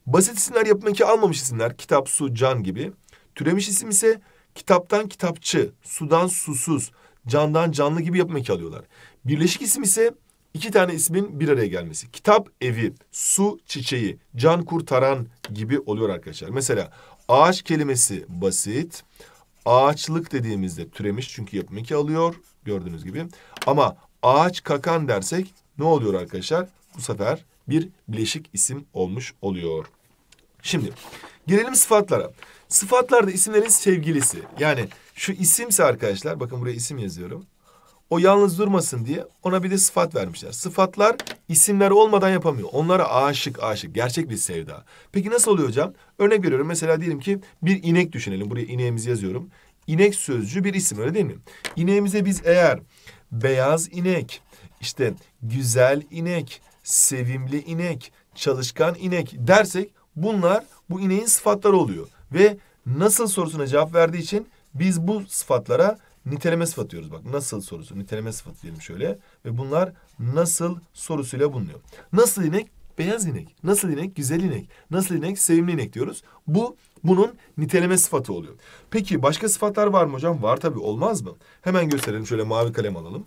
Speaker 1: Basit isimler yapım eki almamış isimler kitap, su, can gibi. Türemiş isim ise kitaptan kitapçı, sudan susuz, candan canlı gibi yapmak alıyorlar. Birleşik isim ise iki tane ismin bir araya gelmesi. Kitap evi, su çiçeği, can kurtaran gibi oluyor arkadaşlar. Mesela ağaç kelimesi basit. Ağaçlık dediğimizde türemiş çünkü yapım alıyor gördüğünüz gibi. Ama ağaç kakan dersek ne oluyor arkadaşlar? Bu sefer bir bileşik isim olmuş oluyor. Şimdi gelelim sıfatlara. Sıfatlarda isimlerin sevgilisi yani şu isimse arkadaşlar bakın buraya isim yazıyorum. O yalnız durmasın diye ona bir de sıfat vermişler. Sıfatlar isimler olmadan yapamıyor. Onlara aşık aşık. Gerçek bir sevda. Peki nasıl oluyor hocam? Örnek veriyorum. Mesela diyelim ki bir inek düşünelim. Buraya ineğimizi yazıyorum. İnek sözcü bir isim öyle değil mi? İneğimize biz eğer beyaz inek, işte güzel inek, sevimli inek, çalışkan inek dersek bunlar bu ineğin sıfatları oluyor. Ve nasıl sorusuna cevap verdiği için biz bu sıfatlara niteleme sıfat diyoruz. Bak nasıl sorusu niteleme sıfatı diyelim şöyle. Ve bunlar nasıl sorusuyla bulunuyor. Nasıl inek? Beyaz inek. Nasıl inek? Güzel inek. Nasıl inek? Sevimli inek diyoruz. Bu bunun niteleme sıfatı oluyor. Peki başka sıfatlar var mı hocam? Var tabii olmaz mı? Hemen gösterelim şöyle mavi kalem alalım.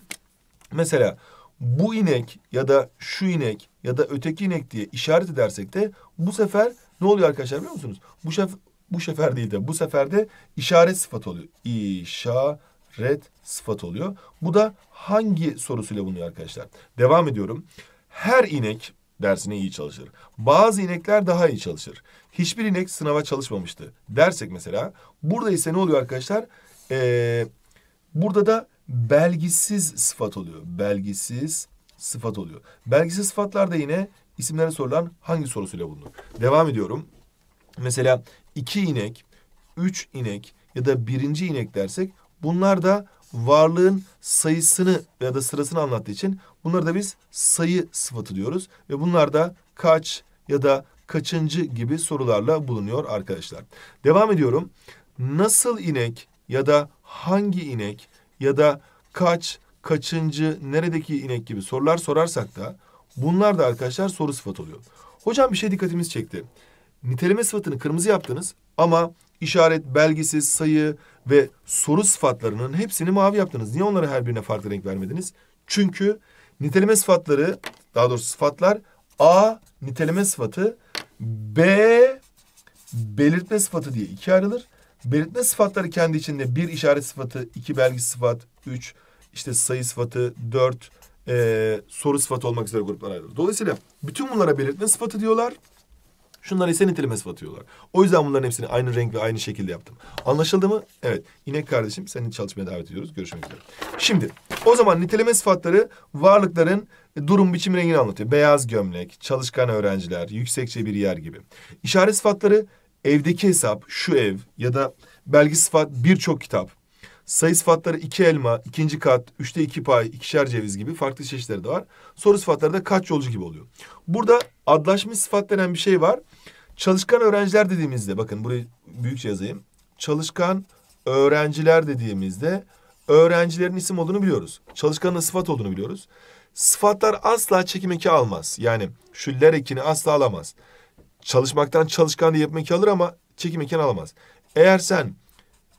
Speaker 1: Mesela bu inek ya da şu inek ya da öteki inek diye işaret edersek de bu sefer ne oluyor arkadaşlar biliyor musunuz? Bu, şef, bu sefer değil de bu sefer de işaret sıfatı oluyor. İşaret sıfat oluyor. Bu da hangi sorusuyla bulunuyor arkadaşlar? Devam ediyorum. Her inek dersine iyi çalışır. Bazı inekler daha iyi çalışır. Hiçbir inek sınava çalışmamıştı dersek mesela. Burada ise ne oluyor arkadaşlar? Ee, burada da belgisiz sıfat oluyor. Belgisiz sıfat oluyor. Belgisiz sıfatlar da yine isimlere sorulan hangi sorusuyla bulunur? Devam ediyorum. Mesela iki inek, üç inek ya da birinci inek dersek bunlar da varlığın sayısını ya da sırasını anlattığı için bunları da biz sayı sıfatı diyoruz. Ve bunlar da kaç ya da kaçıncı gibi sorularla bulunuyor arkadaşlar. Devam ediyorum. Nasıl inek ya da hangi inek ya da kaç, kaçıncı, neredeki inek gibi sorular sorarsak da bunlar da arkadaşlar soru sıfatı oluyor. Hocam bir şey dikkatimiz çekti niteleme sıfatını kırmızı yaptınız ama işaret, belgisi, sayı ve soru sıfatlarının hepsini mavi yaptınız. Niye onlara her birine farklı renk vermediniz? Çünkü niteleme sıfatları, daha doğrusu sıfatlar A niteleme sıfatı, B belirtme sıfatı diye ikiye ayrılır. Belirtme sıfatları kendi içinde bir işaret sıfatı, iki belge sıfat, üç işte sayı sıfatı, dört e, soru sıfatı olmak üzere gruplar ayrılır. Dolayısıyla bütün bunlara belirtme sıfatı diyorlar. Şunlar ise niteleme sıfatı diyorlar. O yüzden bunların hepsini aynı renk ve aynı şekilde yaptım. Anlaşıldı mı? Evet. İnek kardeşim senin çalışmaya davet ediyoruz. Görüşmek üzere. Şimdi o zaman niteleme sıfatları varlıkların e, durum biçim rengini anlatıyor. Beyaz gömlek, çalışkan öğrenciler, yüksekçe bir yer gibi. İşaret sıfatları evdeki hesap, şu ev ya da belge sıfat birçok kitap. Sayı sıfatları iki elma, ikinci kat, üçte iki pay, ikişer ceviz gibi farklı çeşitleri de var. Soru sıfatları da kaç yolcu gibi oluyor. Burada adlaşmış sıfat denen bir şey var. Çalışkan öğrenciler dediğimizde bakın burayı büyükçe yazayım. Çalışkan öğrenciler dediğimizde öğrencilerin isim olduğunu biliyoruz. Çalışkanın sıfat olduğunu biliyoruz. Sıfatlar asla çekim eki almaz. Yani şu ler ekini asla alamaz. Çalışmaktan çalışkan diye yapım alır ama çekim ekini alamaz. Eğer sen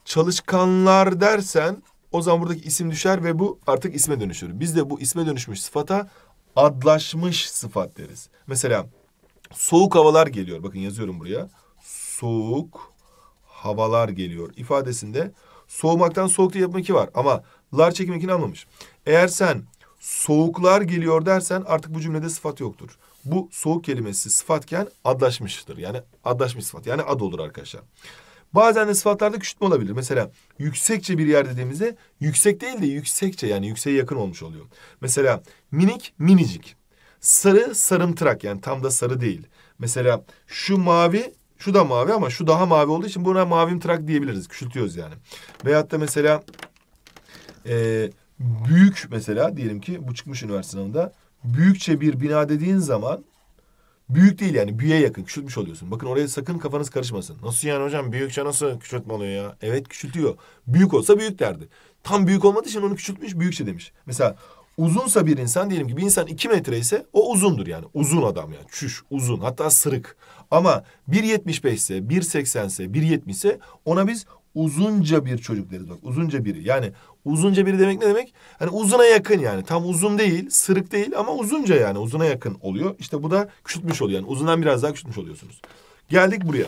Speaker 1: çalışkanlar dersen o zaman buradaki isim düşer ve bu artık isme dönüşür. Biz de bu isme dönüşmüş sıfata adlaşmış sıfat deriz. Mesela soğuk havalar geliyor. Bakın yazıyorum buraya. Soğuk havalar geliyor ifadesinde soğumaktan soğuk diye yapım var ama lar çekim ikini almamış. Eğer sen soğuklar geliyor dersen artık bu cümlede sıfat yoktur. Bu soğuk kelimesi sıfatken adlaşmıştır. Yani adlaşmış sıfat. Yani ad olur arkadaşlar. Bazen de sıfatlarda küçültme olabilir. Mesela yüksekçe bir yer dediğimizde yüksek değil de yüksekçe yani yükseğe yakın olmuş oluyor. Mesela minik minicik. Sarı sarımtırak yani tam da sarı değil. Mesela şu mavi şu da mavi ama şu daha mavi olduğu için buna mavimtırak diyebiliriz. Küçültüyoruz yani. Veyahut da mesela e, büyük mesela diyelim ki bu çıkmış üniversite sınavında. Büyükçe bir bina dediğin zaman Büyük değil yani büyüye yakın küçültmüş oluyorsun. Bakın oraya sakın kafanız karışmasın. Nasıl yani hocam büyükçe nasıl küçültme oluyor ya? Evet küçültüyor. Büyük olsa büyük derdi. Tam büyük olmadığı için onu küçültmüş büyükçe demiş. Mesela uzunsa bir insan diyelim ki bir insan iki metre ise o uzundur yani. Uzun adam yani çüş uzun hatta sırık. Ama 1.75 ise 1.80 ise 1.70 ise ona biz uzunca bir çocuk deriz bak uzunca biri. Yani Uzunca biri demek ne demek? Hani uzuna yakın yani. Tam uzun değil, sırık değil ama uzunca yani. Uzuna yakın oluyor. İşte bu da küçültmüş oluyor. Yani uzundan biraz daha küçültmüş oluyorsunuz. Geldik buraya.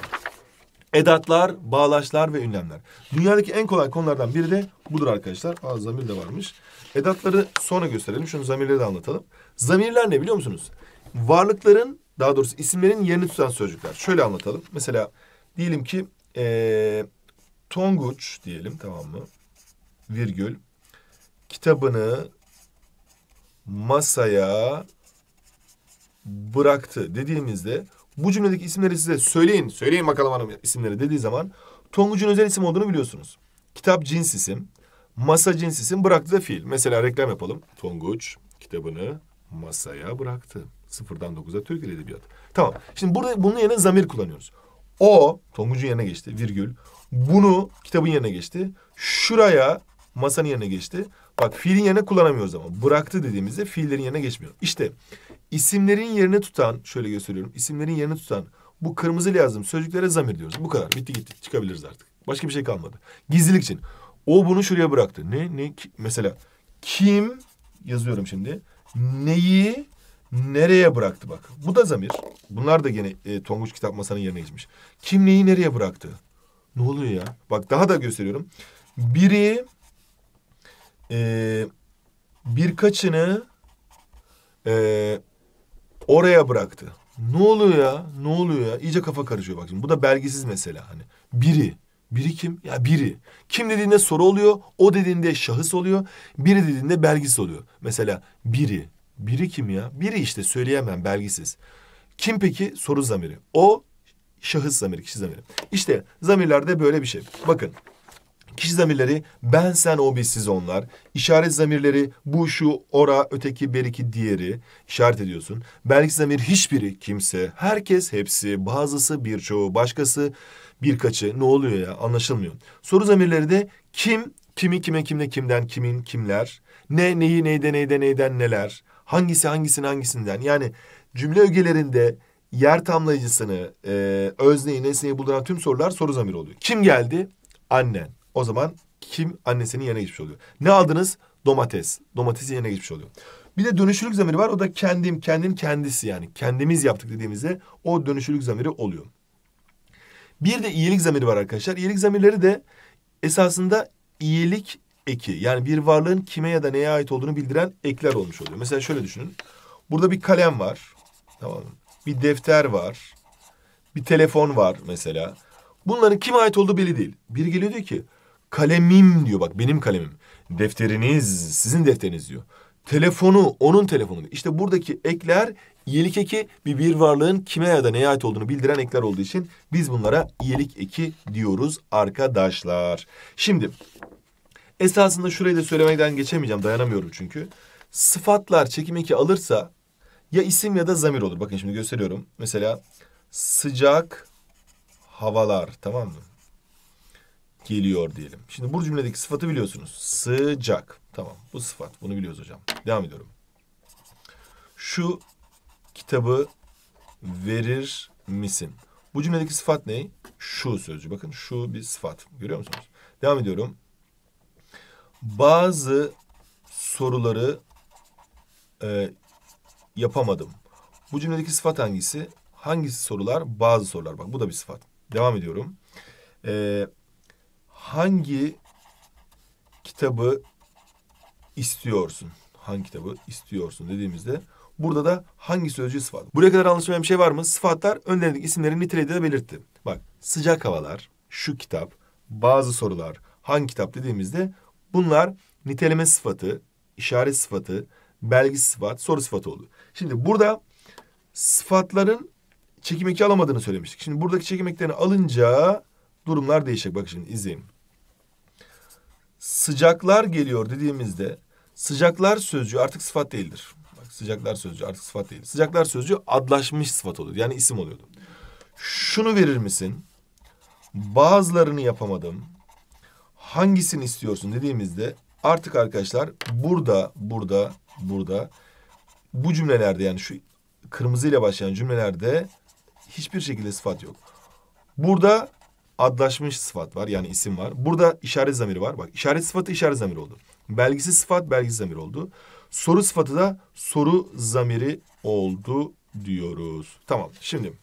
Speaker 1: Edatlar, bağlaçlar ve ünlemler. Dünyadaki en kolay konulardan biri de budur arkadaşlar. Aa zamir de varmış. Edatları sonra gösterelim. Şunu zamirleri de anlatalım. Zamirler ne biliyor musunuz? Varlıkların, daha doğrusu isimlerin yerini tutan sözcükler. Şöyle anlatalım. Mesela diyelim ki... Ee, Tonguç diyelim tamam mı? virgül kitabını masaya bıraktı dediğimizde bu cümledeki isimleri size söyleyin. Söyleyin bakalım hanım isimleri dediği zaman Tonguç'un özel isim olduğunu biliyorsunuz. Kitap cins isim. Masa cins isim bıraktı da fiil. Mesela reklam yapalım. Tonguç kitabını masaya bıraktı. Sıfırdan dokuza Türk Dili Edebiyatı. Tamam. Şimdi burada bunun yerine zamir kullanıyoruz. O Tonguç'un yerine geçti virgül. Bunu kitabın yerine geçti. Şuraya masanın yerine geçti. Bak fiilin yerine kullanamıyoruz ama bıraktı dediğimizde fiillerin yerine geçmiyor. İşte isimlerin yerine tutan şöyle gösteriyorum. İsimlerin yerine tutan bu kırmızı lazım sözcüklere zamir diyoruz. Bu kadar bitti gitti çıkabiliriz artık. Başka bir şey kalmadı. Gizlilik için. O bunu şuraya bıraktı. Ne ne ki, mesela kim yazıyorum şimdi. Neyi nereye bıraktı bak. Bu da zamir. Bunlar da gene e, Tonguç kitap masanın yerine geçmiş. Kim neyi nereye bıraktı? Ne oluyor ya? Bak daha da gösteriyorum. Biri e, birkaçını e, oraya bıraktı. Ne oluyor ya? Ne oluyor ya? İyice kafa karışıyor bak şimdi. Bu da belgisiz mesela hani. Biri. Biri kim? Ya biri. Kim dediğinde soru oluyor. O dediğinde şahıs oluyor. Biri dediğinde belgisiz oluyor. Mesela biri. Biri kim ya? Biri işte söyleyemem belgisiz. Kim peki? Soru zamiri. O şahıs zamiri, kişi zamiri. İşte zamirlerde böyle bir şey. Bakın. Kişi zamirleri ben sen o biz siz onlar. İşaret zamirleri bu şu ora öteki beriki diğeri işaret ediyorsun. Belki zamir hiçbiri kimse herkes hepsi bazısı birçoğu başkası birkaçı ne oluyor ya anlaşılmıyor. Soru zamirleri de kim kimi kime kimle kimden kimin kimler ne neyi neyde neyde neyden neler hangisi hangisini hangisinden yani cümle ögelerinde yer tamlayıcısını, e, özneyi, nesneyi bulduran tüm sorular soru zamir oluyor. Kim geldi? Annen. O zaman kim annesinin yerine geçmiş oluyor. Ne aldınız? Domates. Domatesin yerine geçmiş oluyor. Bir de dönüşürlük zamiri var. O da kendim, kendin kendisi yani. Kendimiz yaptık dediğimizde o dönüşürlük zamiri oluyor. Bir de iyilik zamiri var arkadaşlar. İyilik zamirleri de esasında iyilik eki. Yani bir varlığın kime ya da neye ait olduğunu bildiren ekler olmuş oluyor. Mesela şöyle düşünün. Burada bir kalem var. Tamam Bir defter var. Bir telefon var mesela. Bunların kime ait olduğu belli değil. Biri geliyor diyor ki Kalemim diyor bak benim kalemim. Defteriniz sizin defteriniz diyor. Telefonu onun telefonu. Diyor. İşte buradaki ekler iyilik eki bir bir varlığın kime ya da neye ait olduğunu bildiren ekler olduğu için biz bunlara iyilik eki diyoruz arkadaşlar. Şimdi esasında şurayı da söylemekten geçemeyeceğim dayanamıyorum çünkü. Sıfatlar çekim eki alırsa ya isim ya da zamir olur. Bakın şimdi gösteriyorum. Mesela sıcak havalar tamam mı? geliyor diyelim. Şimdi bu cümledeki sıfatı biliyorsunuz. Sıcak. Tamam bu sıfat bunu biliyoruz hocam. Devam ediyorum. Şu kitabı verir misin? Bu cümledeki sıfat ne? Şu sözcü. Bakın şu bir sıfat. Görüyor musunuz? Devam ediyorum. Bazı soruları e, yapamadım. Bu cümledeki sıfat hangisi? Hangisi sorular? Bazı sorular. Bak bu da bir sıfat. Devam ediyorum. Eee hangi kitabı istiyorsun? Hangi kitabı istiyorsun dediğimizde burada da hangi sözcüğü sıfat? Buraya kadar anlaşılmayan bir şey var mı? Sıfatlar önlendik isimlerin niteliği de belirtti. Bak sıcak havalar, şu kitap, bazı sorular, hangi kitap dediğimizde bunlar niteleme sıfatı, işaret sıfatı, belge sıfat, soru sıfatı oldu. Şimdi burada sıfatların çekim eki alamadığını söylemiştik. Şimdi buradaki çekim eklerini alınca durumlar değişecek. Bak şimdi izleyin. Sıcaklar geliyor dediğimizde sıcaklar sözcüğü artık sıfat değildir. Bak sıcaklar sözcüğü artık sıfat değil. Sıcaklar sözcüğü adlaşmış sıfat oluyor. Yani isim oluyordu. Şunu verir misin? Bazılarını yapamadım. Hangisini istiyorsun dediğimizde artık arkadaşlar burada, burada, burada bu cümlelerde yani şu kırmızıyla başlayan cümlelerde hiçbir şekilde sıfat yok. Burada adlaşmış sıfat var yani isim var. Burada işaret zamiri var. Bak işaret sıfatı işaret zamiri oldu. Belgisi sıfat belgisiz zamir oldu. Soru sıfatı da soru zamiri oldu diyoruz. Tamam şimdi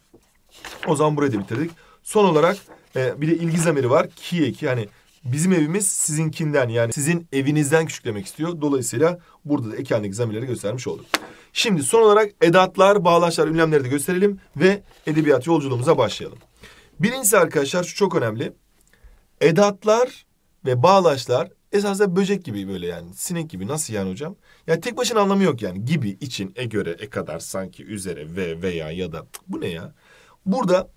Speaker 1: o zaman burayı da bitirdik. Son olarak e, bir de ilgi zamiri var. ki ki yani bizim evimiz sizinkinden yani sizin evinizden küçük demek istiyor. Dolayısıyla burada da ekendeki zamirleri göstermiş olduk. Şimdi son olarak edatlar, bağlaçlar, ünlemleri de gösterelim ve edebiyat yolculuğumuza başlayalım. Birincisi arkadaşlar şu çok önemli. Edatlar ve bağlaçlar esasında böcek gibi böyle yani sinek gibi nasıl yani hocam? Ya tek başına anlamı yok yani gibi için e göre e kadar sanki üzere ve veya ya da bu ne ya? Burada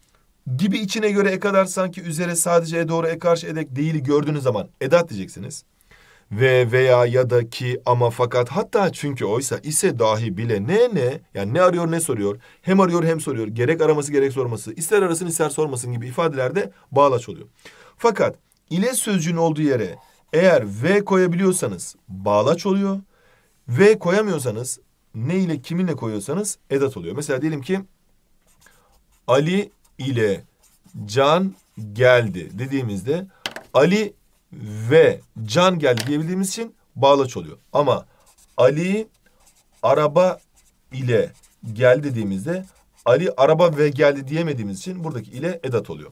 Speaker 1: gibi içine göre e kadar sanki üzere sadece e doğru e karşı edek değil gördüğünüz zaman edat diyeceksiniz ve veya ya da ki ama fakat hatta çünkü oysa ise dahi bile ne ne yani ne arıyor ne soruyor hem arıyor hem soruyor gerek araması gerek sorması ister arasın ister sormasın gibi ifadelerde bağlaç oluyor. Fakat ile sözcüğün olduğu yere eğer ve koyabiliyorsanız bağlaç oluyor ve koyamıyorsanız ne ile kiminle koyuyorsanız edat oluyor. Mesela diyelim ki Ali ile Can geldi dediğimizde Ali ve can geldi diyebildiğimiz için bağlaç oluyor. Ama Ali araba ile gel dediğimizde Ali araba ve geldi diyemediğimiz için buradaki ile edat oluyor.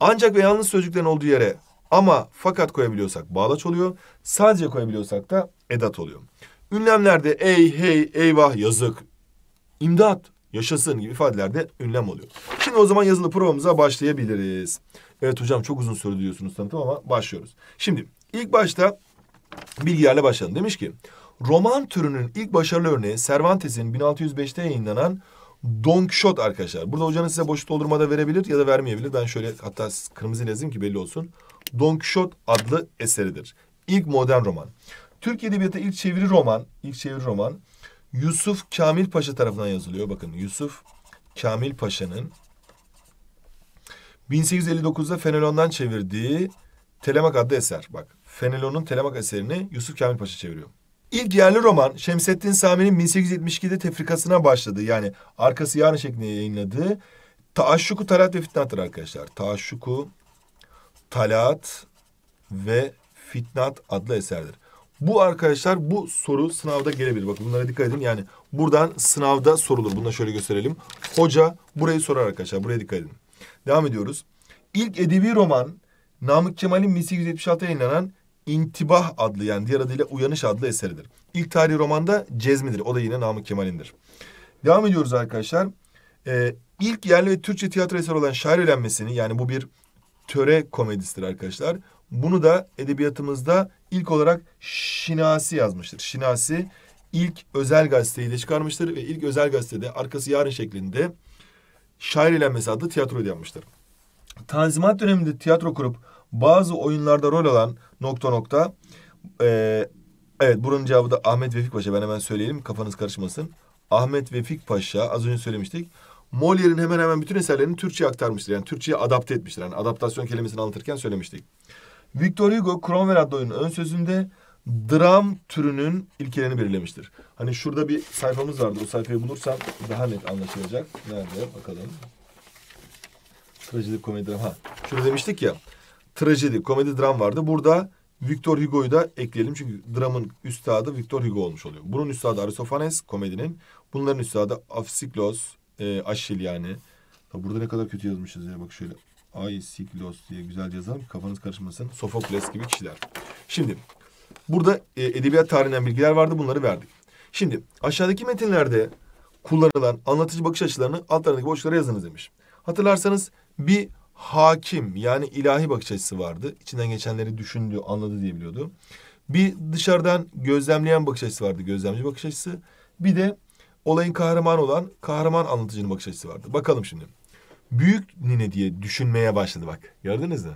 Speaker 1: Ancak ve yalnız sözcüklerin olduğu yere ama fakat koyabiliyorsak bağlaç oluyor. Sadece koyabiliyorsak da edat oluyor. Ünlemlerde ey, hey, eyvah, yazık, imdat, yaşasın gibi ifadelerde ünlem oluyor. Şimdi o zaman yazılı provamıza başlayabiliriz. Evet hocam çok uzun sürdü diyorsunuz tanıtım ama başlıyoruz. Şimdi ilk başta bilgilerle başlayalım. Demiş ki roman türünün ilk başarılı örneği Cervantes'in 1605'te yayınlanan Don Quixote arkadaşlar. Burada hocanın size boşluk doldurmada verebilir ya da vermeyebilir. Ben şöyle hatta kırmızı yazayım ki belli olsun. Don Quixote adlı eseridir. İlk modern roman. Türk Edebiyatı ilk çeviri roman, ilk çeviri roman Yusuf Kamil Paşa tarafından yazılıyor. Bakın Yusuf Kamil Paşa'nın 1859'da Fenelon'dan çevirdiği Telemak adlı eser. Bak Fenelon'un Telemak eserini Yusuf Kamil Paşa çeviriyor. İlk yerli roman Şemsettin Sami'nin 1872'de tefrikasına başladı. Yani arkası yarın şeklinde yayınladığı Taşşuku Talat ve Fitnat'tır arkadaşlar. Taşşuku Talat ve Fitnat adlı eserdir. Bu arkadaşlar bu soru sınavda gelebilir. Bakın bunlara dikkat edin. Yani buradan sınavda sorulur. Bunu da şöyle gösterelim. Hoca burayı sorar arkadaşlar. Buraya dikkat edin. Devam ediyoruz. İlk edebi roman Namık Kemal'in 1876'da yayınlanan İntibah adlı yani diğer adıyla Uyanış adlı eseridir. İlk tarihi romanda Cezmi'dir. O da yine Namık Kemal'indir. Devam ediyoruz arkadaşlar. Ee, ilk yerli ve Türkçe tiyatro eseri olan şair öğrenmesini yani bu bir töre komedisidir arkadaşlar. Bunu da edebiyatımızda ilk olarak Şinasi yazmıştır. Şinasi ilk özel gazeteyi de çıkarmıştır ve ilk özel gazetede arkası yarın şeklinde Şair İlenmesi adlı tiyatro da yapmıştır. Tanzimat döneminde tiyatro kurup bazı oyunlarda rol alan nokta nokta e, evet buranın cevabı da Ahmet Vefik Paşa ben hemen söyleyelim kafanız karışmasın. Ahmet Vefik Paşa az önce söylemiştik. Molière'in hemen hemen bütün eserlerini Türkçe'ye aktarmıştır. Yani Türkçe'ye adapte etmiştir. Yani adaptasyon kelimesini anlatırken söylemiştik. Victor Hugo Cromwell adlı oyunun ön sözünde dram türünün ilkelerini belirlemiştir. Hani şurada bir sayfamız vardı. O sayfayı bulursam daha net anlaşılacak. Nerede bakalım. Trajedi, komedi, dram. Ha. Şurada demiştik ya. Trajedi, komedi, dram vardı. Burada Victor Hugo'yu da ekleyelim. Çünkü dramın üstadı Victor Hugo olmuş oluyor. Bunun üstadı Aristofanes komedinin. Bunların üstadı Afsiklos, e, Aşil yani. burada ne kadar kötü yazmışız ya bak şöyle. Ay Siklos diye güzel yazalım kafanız karışmasın. Sofokles gibi kişiler. Şimdi Burada e, edebiyat tarihinden bilgiler vardı bunları verdik. Şimdi aşağıdaki metinlerde kullanılan anlatıcı bakış açılarını altlarındaki boşluklara yazınız demiş. Hatırlarsanız bir hakim yani ilahi bakış açısı vardı. İçinden geçenleri düşündü, anladı diye biliyordu. Bir dışarıdan gözlemleyen bakış açısı vardı, gözlemci bakış açısı. Bir de olayın kahramanı olan kahraman anlatıcının bakış açısı vardı. Bakalım şimdi. Büyük nine diye düşünmeye başladı bak. Gördünüz mü?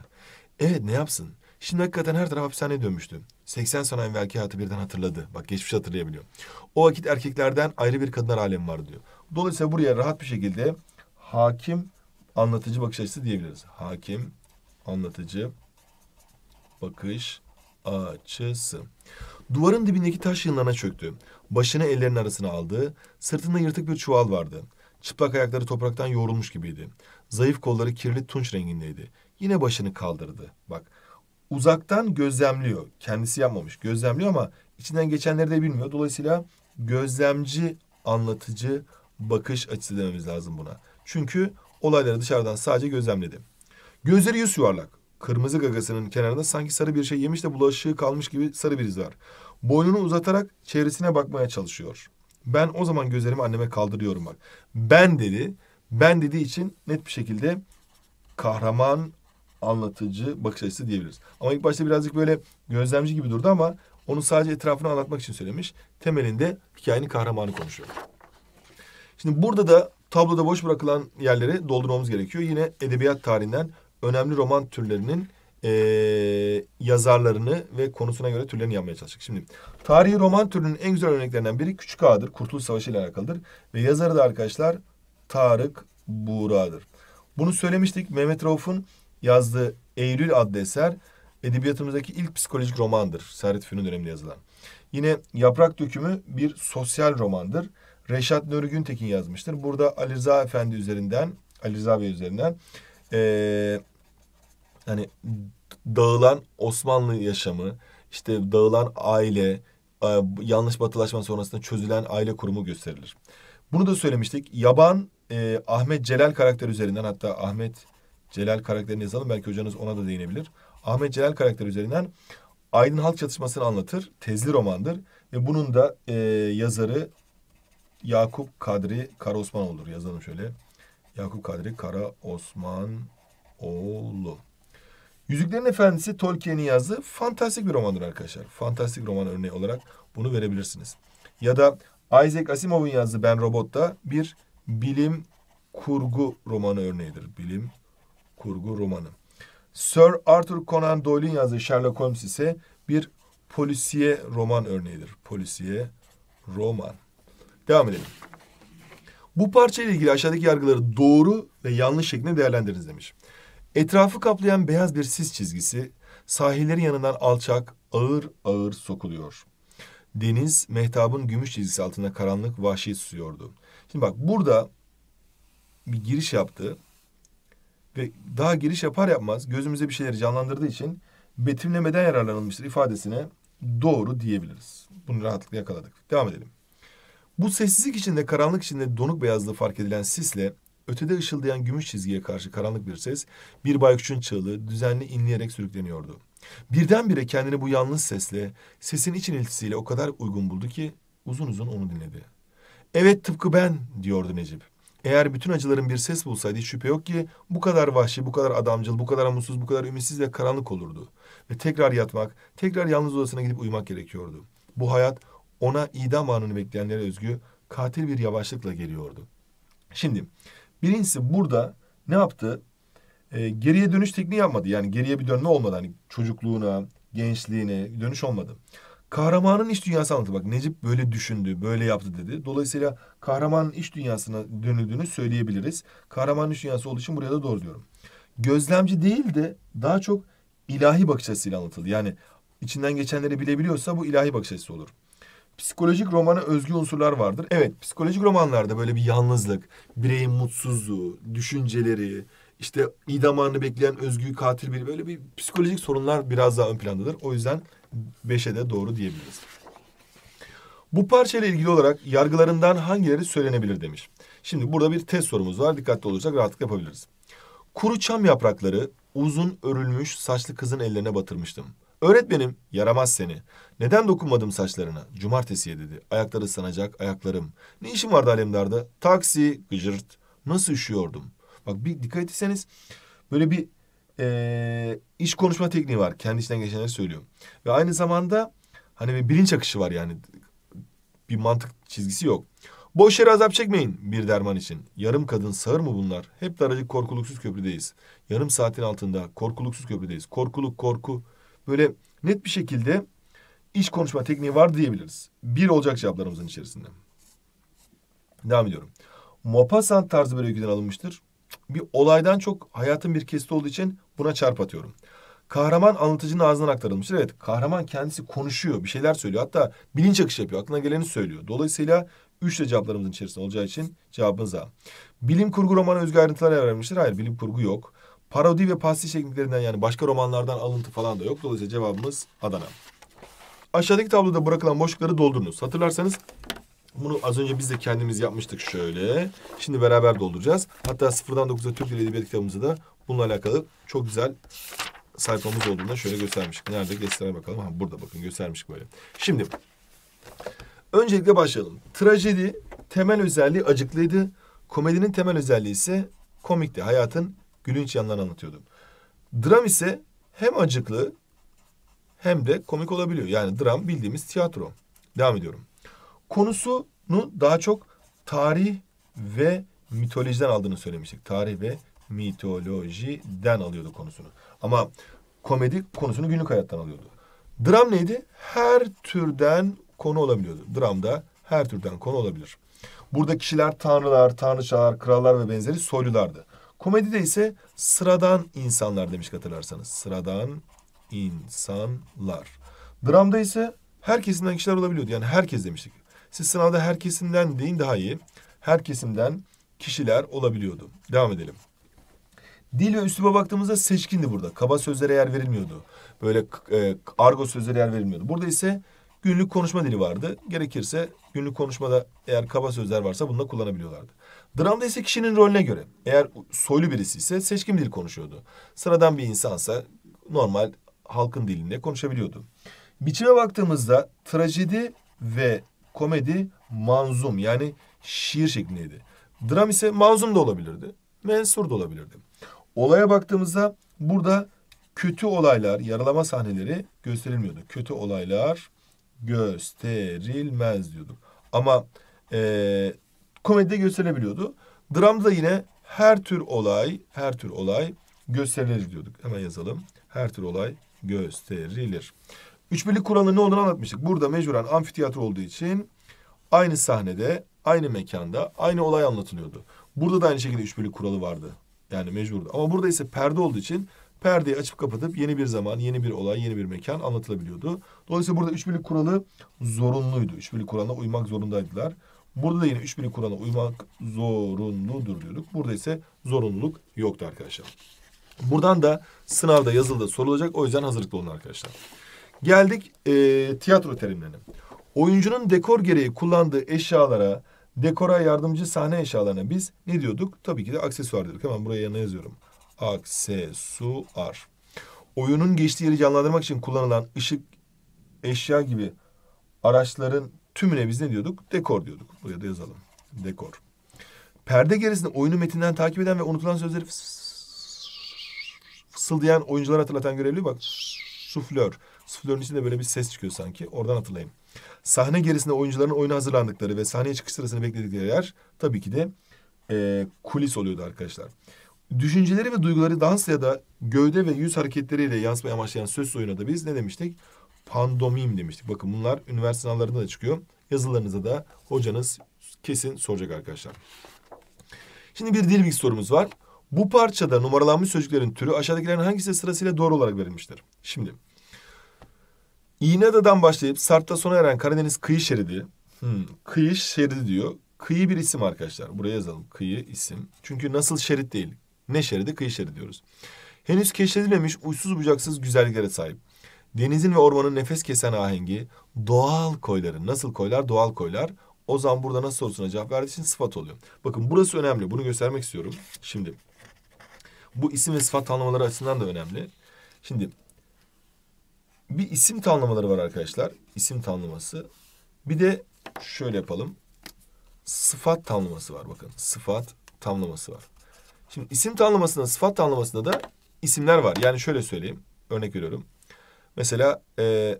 Speaker 1: Evet ne yapsın? Şimdi hakikaten her taraf hapishaneye dönmüştü. 80 sene evvelki hayatı birden hatırladı. Bak geçmiş hatırlayabiliyor. O vakit erkeklerden ayrı bir kadınlar alemi var diyor. Dolayısıyla buraya rahat bir şekilde hakim anlatıcı bakış açısı diyebiliriz. Hakim anlatıcı bakış açısı. Duvarın dibindeki taş yığınlarına çöktü. Başını ellerinin arasına aldı. Sırtında yırtık bir çuval vardı. Çıplak ayakları topraktan yoğrulmuş gibiydi. Zayıf kolları kirli tunç rengindeydi. Yine başını kaldırdı. Bak uzaktan gözlemliyor. Kendisi yapmamış. Gözlemliyor ama içinden geçenleri de bilmiyor. Dolayısıyla gözlemci, anlatıcı bakış açısı dememiz lazım buna. Çünkü olayları dışarıdan sadece gözlemledi. Gözleri yüz yuvarlak. Kırmızı gagasının kenarında sanki sarı bir şey yemiş de bulaşığı kalmış gibi sarı bir iz var. Boynunu uzatarak çevresine bakmaya çalışıyor. Ben o zaman gözlerimi anneme kaldırıyorum bak. Ben dedi. Ben dediği için net bir şekilde kahraman anlatıcı bakış açısı diyebiliriz. Ama ilk başta birazcık böyle gözlemci gibi durdu ama onu sadece etrafını anlatmak için söylemiş. Temelinde hikayenin kahramanı konuşuyor. Şimdi burada da tabloda boş bırakılan yerleri doldurmamız gerekiyor. Yine edebiyat tarihinden önemli roman türlerinin e, yazarlarını ve konusuna göre türlerini yapmaya çalıştık. Şimdi tarihi roman türünün en güzel örneklerinden biri Küçük Ağa'dır. Kurtuluş Savaşı ile alakalıdır. Ve yazarı da arkadaşlar Tarık Buğra'dır. Bunu söylemiştik. Mehmet Rauf'un yazdığı Eylül adlı eser edebiyatımızdaki ilk psikolojik romandır. Servet Fünun döneminde yazılan. Yine Yaprak Dökümü bir sosyal romandır. Reşat Nuri Güntekin yazmıştır. Burada Ali Rıza Efendi üzerinden, Ali Rıza Bey üzerinden ee, hani dağılan Osmanlı yaşamı, işte dağılan aile, yanlış batılaşma sonrasında çözülen aile kurumu gösterilir. Bunu da söylemiştik. Yaban e, Ahmet Celal karakter üzerinden hatta Ahmet Celal karakterini yazalım. Belki hocanız ona da değinebilir. Ahmet Celal karakteri üzerinden Aydın Halk Çatışması'nı anlatır. Tezli romandır. Ve bunun da e, yazarı Yakup Kadri Karaosman olur. Yazalım şöyle. Yakup Kadri Karaosmanoğlu. Yüzüklerin Efendisi Tolkien'in yazdığı fantastik bir romandır arkadaşlar. Fantastik roman örneği olarak bunu verebilirsiniz. Ya da Isaac Asimov'un yazdığı Ben Robot da bir bilim kurgu romanı örneğidir. Bilim kurgu romanı. Sir Arthur Conan Doyle'in yazdığı Sherlock Holmes ise bir polisiye roman örneğidir. Polisiye roman. Devam edelim. Bu parça ile ilgili aşağıdaki yargıları doğru ve yanlış şeklinde değerlendiriniz demiş. Etrafı kaplayan beyaz bir sis çizgisi sahillerin yanından alçak, ağır ağır sokuluyor. Deniz mehtabın gümüş çizgisi altında karanlık vahşi susuyordu. Şimdi bak burada bir giriş yaptı ve daha giriş yapar yapmaz gözümüze bir şeyleri canlandırdığı için betimlemeden yararlanılmıştır ifadesine doğru diyebiliriz. Bunu rahatlıkla yakaladık. Devam edelim. Bu sessizlik içinde karanlık içinde donuk beyazlığı fark edilen sisle ötede ışıldayan gümüş çizgiye karşı karanlık bir ses bir baykuşun çığlığı düzenli inleyerek sürükleniyordu. Birdenbire kendini bu yalnız sesle sesin için iltisiyle o kadar uygun buldu ki uzun uzun onu dinledi. Evet tıpkı ben diyordu Necip. Eğer bütün acıların bir ses bulsaydı hiç şüphe yok ki bu kadar vahşi, bu kadar adamcıl, bu kadar mutsuz, bu kadar ümitsiz ve karanlık olurdu. Ve tekrar yatmak, tekrar yalnız odasına gidip uyumak gerekiyordu. Bu hayat ona idam anını bekleyenlere özgü katil bir yavaşlıkla geliyordu. Şimdi birincisi burada ne yaptı? Ee, geriye dönüş tekniği yapmadı. Yani geriye bir dönme olmadı. Hani çocukluğuna, gençliğine dönüş olmadı kahramanın iş dünyası anlatı. Bak Necip böyle düşündü, böyle yaptı dedi. Dolayısıyla kahramanın iş dünyasına dönüldüğünü söyleyebiliriz. Kahramanın iş dünyası olduğu için buraya da doğru diyorum. Gözlemci değil de daha çok ilahi bakış açısıyla anlatıldı. Yani içinden geçenleri bilebiliyorsa bu ilahi bakış açısı olur. Psikolojik romana özgü unsurlar vardır. Evet, psikolojik romanlarda böyle bir yalnızlık, bireyin mutsuzluğu, düşünceleri, işte idamanı bekleyen özgü katil biri böyle bir psikolojik sorunlar biraz daha ön plandadır. O yüzden 5'e de doğru diyebiliriz. Bu parçayla ilgili olarak yargılarından hangileri söylenebilir demiş. Şimdi burada bir test sorumuz var. Dikkatli olursak rahatlıkla yapabiliriz. Kuru çam yaprakları uzun örülmüş saçlı kızın ellerine batırmıştım. Öğretmenim yaramaz seni. Neden dokunmadım saçlarına? Cumartesiye dedi. Ayakları sanacak ayaklarım. Ne işim vardı alemdarda? Taksi, gıcırt. Nasıl üşüyordum? Bak bir dikkat etseniz böyle bir e, iş konuşma tekniği var. Kendisinden geçenleri söylüyor. Ve aynı zamanda hani bir bilinç akışı var yani. Bir mantık çizgisi yok. Boş yere azap çekmeyin bir derman için. Yarım kadın sağır mı bunlar? Hep daracık korkuluksuz köprüdeyiz. Yarım saatin altında korkuluksuz köprüdeyiz. Korkuluk, korku. Böyle net bir şekilde iş konuşma tekniği var diyebiliriz. Bir olacak cevaplarımızın içerisinde. Devam ediyorum. Mopassan tarzı bir öyküden alınmıştır. Bir olaydan çok hayatın bir kesti olduğu için Buna çarp Kahraman anlatıcının ağzından aktarılmıştır. Evet kahraman kendisi konuşuyor bir şeyler söylüyor. Hatta bilinç akışı yapıyor aklına geleni söylüyor. Dolayısıyla üç de cevaplarımızın içerisinde olacağı için cevabınız A. Bilim kurgu romanı özgü ayrıntılar vermiştir. Hayır bilim kurgu yok. Parodi ve pastiş tekniklerinden yani başka romanlardan alıntı falan da yok. Dolayısıyla cevabımız Adana. Aşağıdaki tabloda bırakılan boşlukları doldurunuz. Hatırlarsanız bunu az önce biz de kendimiz yapmıştık şöyle. Şimdi beraber dolduracağız. Hatta sıfırdan dokuza Türk Dili Edebiyat kitabımızı da Bununla alakalı çok güzel sayfamız olduğunda şöyle göstermiştik. Nerede göstereyim bakalım. Ha, burada bakın göstermiş böyle. Şimdi öncelikle başlayalım. Trajedi temel özelliği acıklıydı. Komedinin temel özelliği ise komikti. Hayatın gülünç yanlarını anlatıyordu. Dram ise hem acıklı hem de komik olabiliyor. Yani dram bildiğimiz tiyatro. Devam ediyorum. Konusunu daha çok tarih ve mitolojiden aldığını söylemiştik. Tarih ve mitolojiden alıyordu konusunu. Ama komedi konusunu günlük hayattan alıyordu. Dram neydi? Her türden konu olabiliyordu. Dramda her türden konu olabilir. Burada kişiler tanrılar, tanrıçalar, krallar ve benzeri soylulardı. Komedide ise sıradan insanlar demiş hatırlarsanız. Sıradan insanlar. Dramda ise herkesinden kişiler olabiliyordu. Yani herkes demiştik. Siz sınavda herkesinden deyin daha iyi. Her kişiler olabiliyordu. Devam edelim. Dil ve üsluba baktığımızda seçkindi burada. Kaba sözlere yer verilmiyordu. Böyle e, argo sözlere yer verilmiyordu. Burada ise günlük konuşma dili vardı. Gerekirse günlük konuşmada eğer kaba sözler varsa bunu da kullanabiliyorlardı. Dramda ise kişinin rolüne göre. Eğer soylu birisi ise seçkin bir dil konuşuyordu. Sıradan bir insansa normal halkın dilinde konuşabiliyordu. Biçime baktığımızda trajedi ve komedi manzum yani şiir şeklindeydi. Dram ise manzum da olabilirdi, mensur da olabilirdi. Olaya baktığımızda burada kötü olaylar, yaralama sahneleri gösterilmiyordu. Kötü olaylar gösterilmez diyorduk. Ama e, komedide gösterilebiliyordu. Dramda yine her tür olay, her tür olay gösterilir diyorduk. Hemen yazalım. Her tür olay gösterilir. Üç birlik kuralının ne olduğunu anlatmıştık. Burada mecburen amfiteyatro olduğu için aynı sahnede, aynı mekanda, aynı olay anlatılıyordu. Burada da aynı şekilde üç birlik kuralı vardı. Yani mecburdu. Ama burada ise perde olduğu için perdeyi açıp kapatıp yeni bir zaman, yeni bir olay, yeni bir mekan anlatılabiliyordu. Dolayısıyla burada üç birlik kuralı zorunluydu. Üç birlik kuralına uymak zorundaydılar. Burada da yine üç birlik kuralına uymak zorunludur diyorduk. Burada ise zorunluluk yoktu arkadaşlar. Buradan da sınavda yazılda sorulacak. O yüzden hazırlıklı olun arkadaşlar. Geldik e, tiyatro terimlerine. Oyuncunun dekor gereği kullandığı eşyalara Dekora yardımcı sahne eşyalarına biz ne diyorduk? Tabii ki de aksesuar diyorduk. Hemen buraya yanına yazıyorum. Aksesuar. Oyunun geçtiği yeri canlandırmak için kullanılan ışık, eşya gibi araçların tümüne biz ne diyorduk? Dekor diyorduk. Buraya da yazalım. Dekor. Perde gerisinde oyunu metinden takip eden ve unutulan sözleri fısıldayan oyuncuları hatırlatan görevli bak. Suflör. Suflörün içinde böyle bir ses çıkıyor sanki. Oradan hatırlayayım. Sahne gerisinde oyuncuların oyuna hazırlandıkları ve sahneye çıkış sırasını bekledikleri yer tabii ki de e, kulis oluyordu arkadaşlar. Düşünceleri ve duyguları dans ya da gövde ve yüz hareketleriyle yansımayı amaçlayan söz oyuna da biz ne demiştik? Pandomim demiştik. Bakın bunlar üniversite sınavlarında da çıkıyor. Yazılarınıza da hocanız kesin soracak arkadaşlar. Şimdi bir dil bilgisi sorumuz var. Bu parçada numaralanmış sözcüklerin türü aşağıdakilerin hangisi sırasıyla doğru olarak verilmiştir? Şimdi İğneada'dan başlayıp Sart'ta sona eren Karadeniz kıyı şeridi. Hmm, kıyı şeridi diyor. Kıyı bir isim arkadaşlar. Buraya yazalım. Kıyı isim. Çünkü nasıl şerit değil. Ne şeridi? Kıyı şeridi diyoruz. Henüz keşfedilmemiş uçsuz bucaksız güzelliklere sahip. Denizin ve ormanın nefes kesen ahengi, doğal koyları. Nasıl koylar? Doğal koylar. O zaman burada nasıl sorusuna cevap verdiği için sıfat oluyor. Bakın burası önemli. Bunu göstermek istiyorum. Şimdi bu isim ve sıfat tanımları açısından da önemli. Şimdi bir isim tanımlamaları var arkadaşlar. İsim tanımlaması. Bir de şöyle yapalım. Sıfat tanımlaması var bakın. Sıfat tanımlaması var. Şimdi isim tanımlamasında, sıfat tanımlamasında da isimler var. Yani şöyle söyleyeyim. Örnek veriyorum. Mesela e,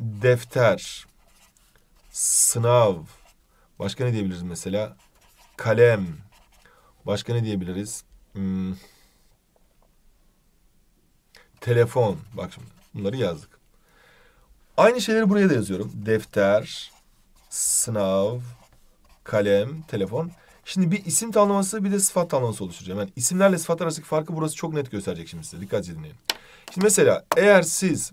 Speaker 1: defter, sınav, başka ne diyebiliriz mesela? Kalem, başka ne diyebiliriz? Hmm, telefon. Bak şimdi bunları yazdık. Aynı şeyleri buraya da yazıyorum. Defter, sınav, kalem, telefon. Şimdi bir isim tanımlaması bir de sıfat tanımlaması oluşturacağım. Yani isimlerle sıfat arasındaki farkı burası çok net gösterecek şimdi size. Dikkat edin. Şimdi mesela eğer siz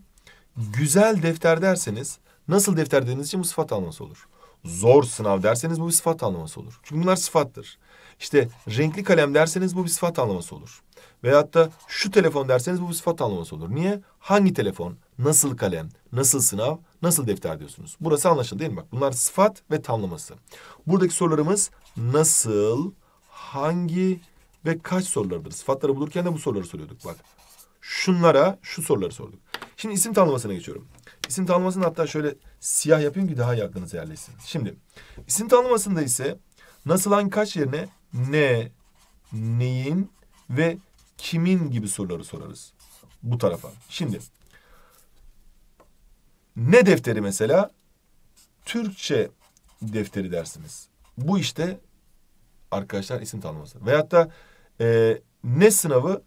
Speaker 1: güzel defter derseniz nasıl defter dediğiniz için bu sıfat tanımlaması olur. Zor sınav derseniz bu bir sıfat tanımlaması olur. Çünkü bunlar sıfattır. İşte renkli kalem derseniz bu bir sıfat tanımlaması olur. Veyahut da şu telefon derseniz bu bir sıfat tanımlaması olur. Niye? Hangi telefon? nasıl kalem, nasıl sınav, nasıl defter diyorsunuz. Burası anlaşıldı değil mi? Bak bunlar sıfat ve tanımlaması. Buradaki sorularımız nasıl, hangi ve kaç sorularıdır. Sıfatları bulurken de bu soruları soruyorduk bak. Şunlara şu soruları sorduk. Şimdi isim tanımlamasına geçiyorum. İsim tanımlamasını hatta şöyle siyah yapayım ki daha iyi aklınıza yerleşsin. Şimdi isim tanımlamasında ise nasıl hangi kaç yerine ne, neyin ve kimin gibi soruları sorarız. Bu tarafa. Şimdi ne defteri mesela? Türkçe defteri dersiniz. Bu işte arkadaşlar isim tanımlaması. Veyahut da e, ne sınavı?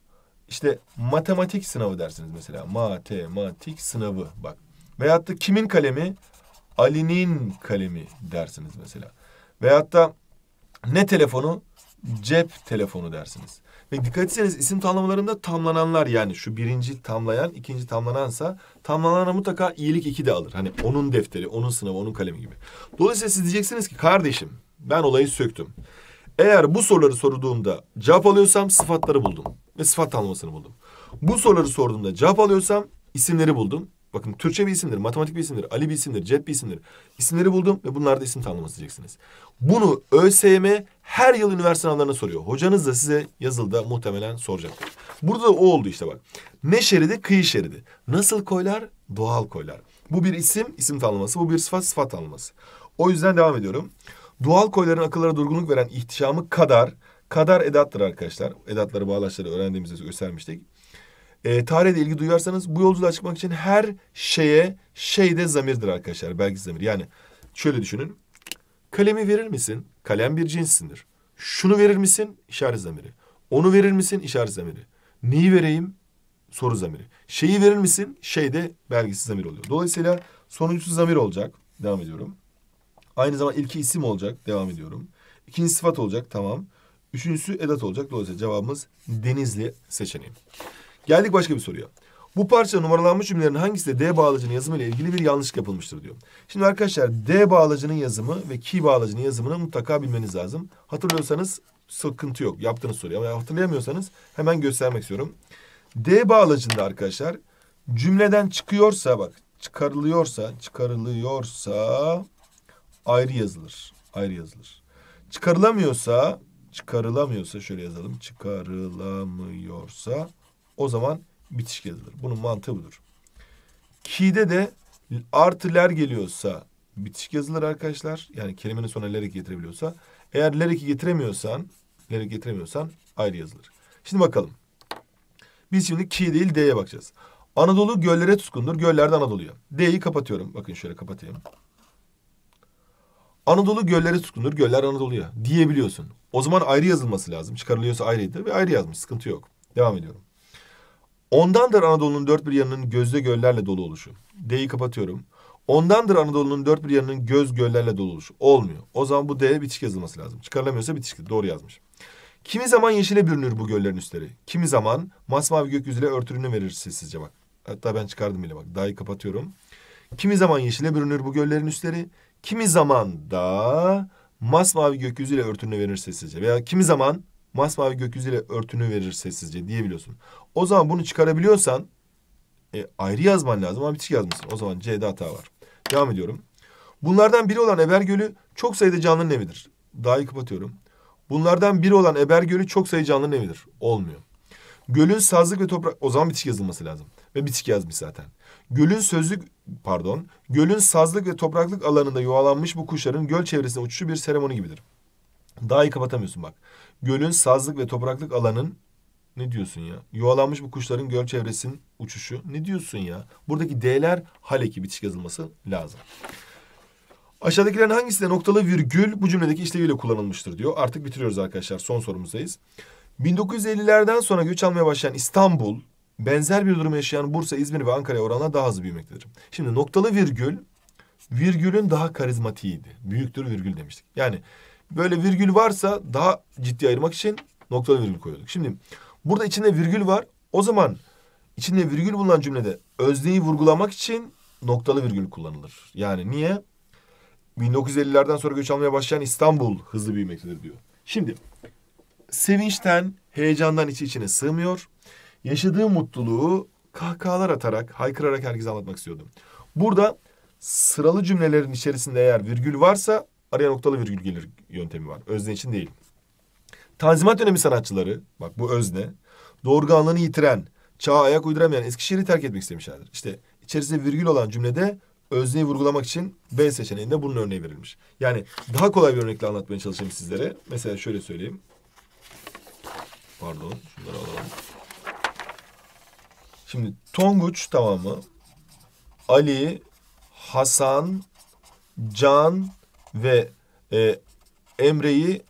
Speaker 1: İşte matematik sınavı dersiniz mesela. Matematik sınavı bak. Veyahut da kimin kalemi? Ali'nin kalemi dersiniz mesela. Veyahut da ne telefonu? Cep telefonu dersiniz. Ve dikkat etseniz isim tamlamalarında tamlananlar yani şu birinci tamlayan, ikinci tamlanansa tamlanana mutlaka iyilik iki de alır. Hani onun defteri, onun sınavı, onun kalemi gibi. Dolayısıyla siz diyeceksiniz ki kardeşim ben olayı söktüm. Eğer bu soruları sorduğumda cevap alıyorsam sıfatları buldum ve sıfat tamlamasını buldum. Bu soruları sorduğumda cevap alıyorsam isimleri buldum Bakın Türkçe bir isimdir, matematik bir isimdir, Ali bir isimdir, Cep bir isimdir. İsimleri buldum ve bunlarda isim tanımlaması diyeceksiniz. Bunu ÖSYM her yıl üniversite sınavlarına soruyor. Hocanız da size yazılıda muhtemelen soracak. Burada da o oldu işte bak. Ne şeridi? Kıyı şeridi. Nasıl koylar? Doğal koylar. Bu bir isim, isim tanımlaması. Bu bir sıfat, sıfat tanımlaması. O yüzden devam ediyorum. Doğal koyların akıllara durgunluk veren ihtişamı kadar... Kadar edattır arkadaşlar. Edatları, bağlaçları öğrendiğimizde göstermiştik. E, tarihe de ilgi duyarsanız bu yolculuğa çıkmak için her şeye şey de zamirdir arkadaşlar. Belki zamir. Yani şöyle düşünün. Kalemi verir misin? Kalem bir cinsindir. Şunu verir misin? İşaret zamiri. Onu verir misin? İşaret zamiri. Neyi vereyim? Soru zamiri. Şeyi verir misin? Şey de belgisiz zamir oluyor. Dolayısıyla sonuncusu zamir olacak. Devam ediyorum. Aynı zamanda ilki isim olacak. Devam ediyorum. İkinci sıfat olacak. Tamam. Üçüncüsü edat olacak. Dolayısıyla cevabımız Denizli seçeneği. Geldik başka bir soruya. Bu parça numaralanmış cümlelerin hangisi de D bağlacının yazımı ile ilgili bir yanlışlık yapılmıştır diyor. Şimdi arkadaşlar D bağlacının yazımı ve ki bağlacının yazımını mutlaka bilmeniz lazım. Hatırlıyorsanız sıkıntı yok yaptığınız soruyu ama hatırlayamıyorsanız hemen göstermek istiyorum. D bağlacında arkadaşlar cümleden çıkıyorsa bak çıkarılıyorsa çıkarılıyorsa ayrı yazılır. Ayrı yazılır. Çıkarılamıyorsa çıkarılamıyorsa şöyle yazalım. Çıkarılamıyorsa o zaman bitiş yazılır. Bunun mantığı budur. Ki'de de artı geliyorsa bitiş yazılır arkadaşlar. Yani kelimenin sonuna lerek getirebiliyorsa. Eğer ler eki getiremiyorsan, ler getiremiyorsan ayrı yazılır. Şimdi bakalım. Biz şimdi ki değil D'ye bakacağız. Anadolu göllere tutkundur. Göllerde Anadolu'ya. D'yi kapatıyorum. Bakın şöyle kapatayım. Anadolu göllere tutkundur. Göller Anadolu'ya diyebiliyorsun. O zaman ayrı yazılması lazım. Çıkarılıyorsa ayrıydı ve ayrı yazmış. Sıkıntı yok. Devam ediyorum. Ondandır Anadolu'nun dört bir yanının gözde göllerle dolu oluşu. D'yi kapatıyorum. Ondandır Anadolu'nun dört bir yanının göz göllerle dolu oluşu. Olmuyor. O zaman bu D'ye bitişik yazılması lazım. Çıkarılamıyorsa bitişik. Doğru yazmış. Kimi zaman yeşile bürünür bu göllerin üstleri. Kimi zaman masmavi gökyüzüyle örtülünü verir sessizce bak. Hatta ben çıkardım bile bak. D'yi kapatıyorum. Kimi zaman yeşile bürünür bu göllerin üstleri. Kimi zaman da masmavi gökyüzüyle örtülünü verir sessizce. Veya kimi zaman masmavi gökyüzüyle örtünü verir sessizce diyebiliyorsun. O zaman bunu çıkarabiliyorsan e, ayrı yazman lazım ama bitişik yazmışsın. O zaman C'de hata var. Devam ediyorum. Bunlardan biri olan Eber Gölü çok sayıda canlının evidir. Daha iyi kapatıyorum. Bunlardan biri olan Eber Gölü çok sayıda canlının evidir. Olmuyor. Gölün sazlık ve toprak... O zaman bitişik yazılması lazım. Ve bitişik yazmış zaten. Gölün sözlük... Pardon. Gölün sazlık ve topraklık alanında yuvalanmış bu kuşların göl çevresinde uçuşu bir seremoni gibidir. Daha iyi kapatamıyorsun bak. Gölün sazlık ve topraklık alanın ne diyorsun ya? Yuvalanmış bu kuşların göl çevresinin uçuşu. Ne diyorsun ya? Buradaki D'ler haleki bitişik yazılması lazım. Aşağıdakilerin hangisinde noktalı virgül bu cümledeki işleviyle kullanılmıştır diyor. Artık bitiriyoruz arkadaşlar. Son sorumuzdayız. 1950'lerden sonra göç almaya başlayan İstanbul, benzer bir durum yaşayan Bursa, İzmir ve Ankara'ya oranla daha hızlı büyümektedir. Şimdi noktalı virgül, virgülün daha karizmatiğiydi. Büyüktür virgül demiştik. Yani böyle virgül varsa daha ciddi ayırmak için noktalı virgül koyuyorduk. Şimdi burada içinde virgül var. O zaman içinde virgül bulunan cümlede özneyi vurgulamak için noktalı virgül kullanılır. Yani niye? 1950'lerden sonra göç almaya başlayan İstanbul hızlı büyümektedir diyor. Şimdi sevinçten, heyecandan içi içine sığmıyor. Yaşadığı mutluluğu kahkahalar atarak, haykırarak herkese anlatmak istiyordum. Burada sıralı cümlelerin içerisinde eğer virgül varsa araya noktalı virgül gelir yöntemi var. Özne için değil. Tanzimat dönemi sanatçıları, bak bu özne, doğurganlığını yitiren, çağa ayak uyduramayan Eskişehir'i terk etmek istemişlerdir. İşte içerisinde virgül olan cümlede özneyi vurgulamak için B seçeneğinde bunun örneği verilmiş. Yani daha kolay bir örnekle anlatmaya çalışayım sizlere. Mesela şöyle söyleyeyim. Pardon, şunları alalım. Şimdi Tonguç tamamı Ali, Hasan, Can, ve e, Emre'yi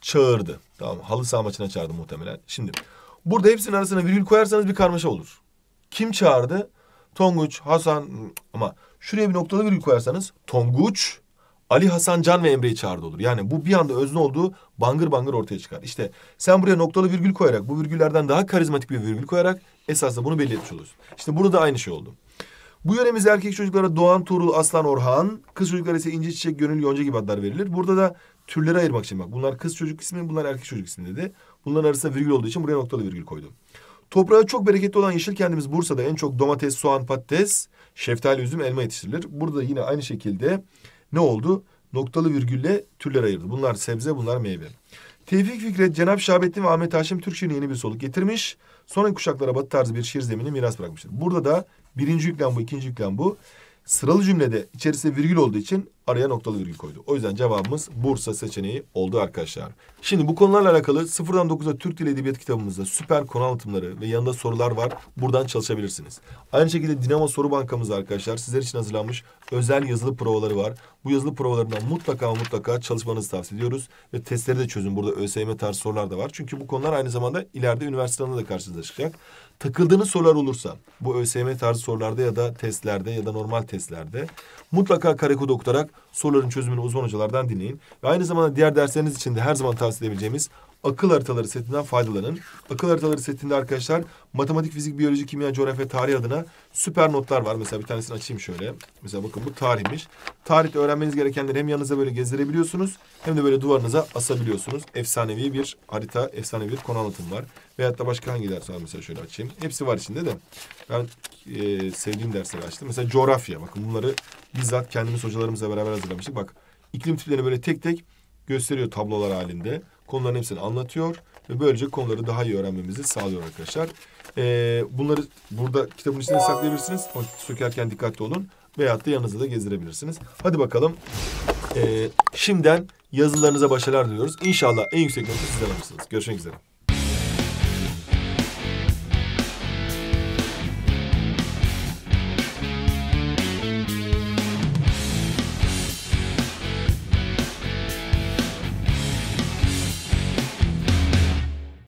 Speaker 1: çağırdı. Tamam halı saha maçına çağırdı muhtemelen. Şimdi burada hepsinin arasına virgül koyarsanız bir karmaşa olur. Kim çağırdı? Tonguç, Hasan ama şuraya bir noktalı virgül koyarsanız Tonguç, Ali Hasan Can ve Emre'yi çağırdı olur. Yani bu bir anda özne olduğu bangır bangır ortaya çıkar. İşte sen buraya noktalı virgül koyarak bu virgüllerden daha karizmatik bir virgül koyarak esasında bunu belli olursun. İşte burada aynı şey oldu. Bu yöremizde erkek çocuklara Doğan, Tuğrul, Aslan, Orhan, kız çocuklara ise İnci, Çiçek, Gönül, Yonca gibi adlar verilir. Burada da türlere ayırmak için bak bunlar kız çocuk ismi, bunlar erkek çocuk ismi dedi. Bunların arasında virgül olduğu için buraya noktalı virgül koydum. Toprağı çok bereketli olan yeşil kendimiz Bursa'da en çok domates, soğan, patates, şeftali, üzüm, elma yetiştirilir. Burada yine aynı şekilde ne oldu? Noktalı virgülle türler ayırdı. Bunlar sebze, bunlar meyve. Tevfik Fikret, Cenap Şahabettin ve Ahmet Haşim Türk şiirine yeni bir soluk getirmiş. Sonraki kuşaklara batı tarzı bir şiir zemini miras bırakmıştır. Burada da Birinci yüklem bu, ikinci yüklem bu. Sıralı cümlede içerisinde virgül olduğu için araya noktalı virgül koydu. O yüzden cevabımız Bursa seçeneği oldu arkadaşlar. Şimdi bu konularla alakalı 0'dan 9'a Türk Dili Edebiyat kitabımızda süper konu anlatımları ve yanında sorular var. Buradan çalışabilirsiniz. Aynı şekilde Dinamo Soru Bankamız arkadaşlar sizler için hazırlanmış özel yazılı provaları var. Bu yazılı provalarından mutlaka mutlaka çalışmanızı tavsiye ediyoruz. Ve testleri de çözün. Burada ÖSYM tarzı sorular da var. Çünkü bu konular aynı zamanda ileride üniversitede de karşınıza çıkacak takıldığınız sorular olursa bu ÖSYM tarzı sorularda ya da testlerde ya da normal testlerde mutlaka karekod okutarak soruların çözümünü uzman hocalardan dinleyin. Ve aynı zamanda diğer dersleriniz için de her zaman tavsiye edebileceğimiz akıl haritaları setinden faydalanın. Akıl haritaları setinde arkadaşlar matematik, fizik, biyoloji, kimya, coğrafya, tarih adına süper notlar var. Mesela bir tanesini açayım şöyle. Mesela bakın bu tarihmiş. Tarihte öğrenmeniz gerekenleri hem yanınıza böyle gezdirebiliyorsunuz hem de böyle duvarınıza asabiliyorsunuz. Efsanevi bir harita, efsanevi bir konu anlatım var. Veyahut da başka hangi ders var mesela şöyle açayım. Hepsi var içinde de. Ben e, sevdiğim dersleri açtım. Mesela coğrafya. Bakın bunları bizzat kendimiz hocalarımızla beraber hazırlamıştık. Bak iklim tiplerini böyle tek tek gösteriyor tablolar halinde. Konuların hepsini anlatıyor ve böylece konuları daha iyi öğrenmemizi sağlıyor arkadaşlar. Ee, bunları burada kitabın içinde saklayabilirsiniz. sökerken dikkatli olun. Veyahut da yanınızda da gezdirebilirsiniz. Hadi bakalım. Ee, şimdiden yazılarınıza başarılar diliyoruz. İnşallah en yüksek notu siz alırsınız. Görüşmek üzere.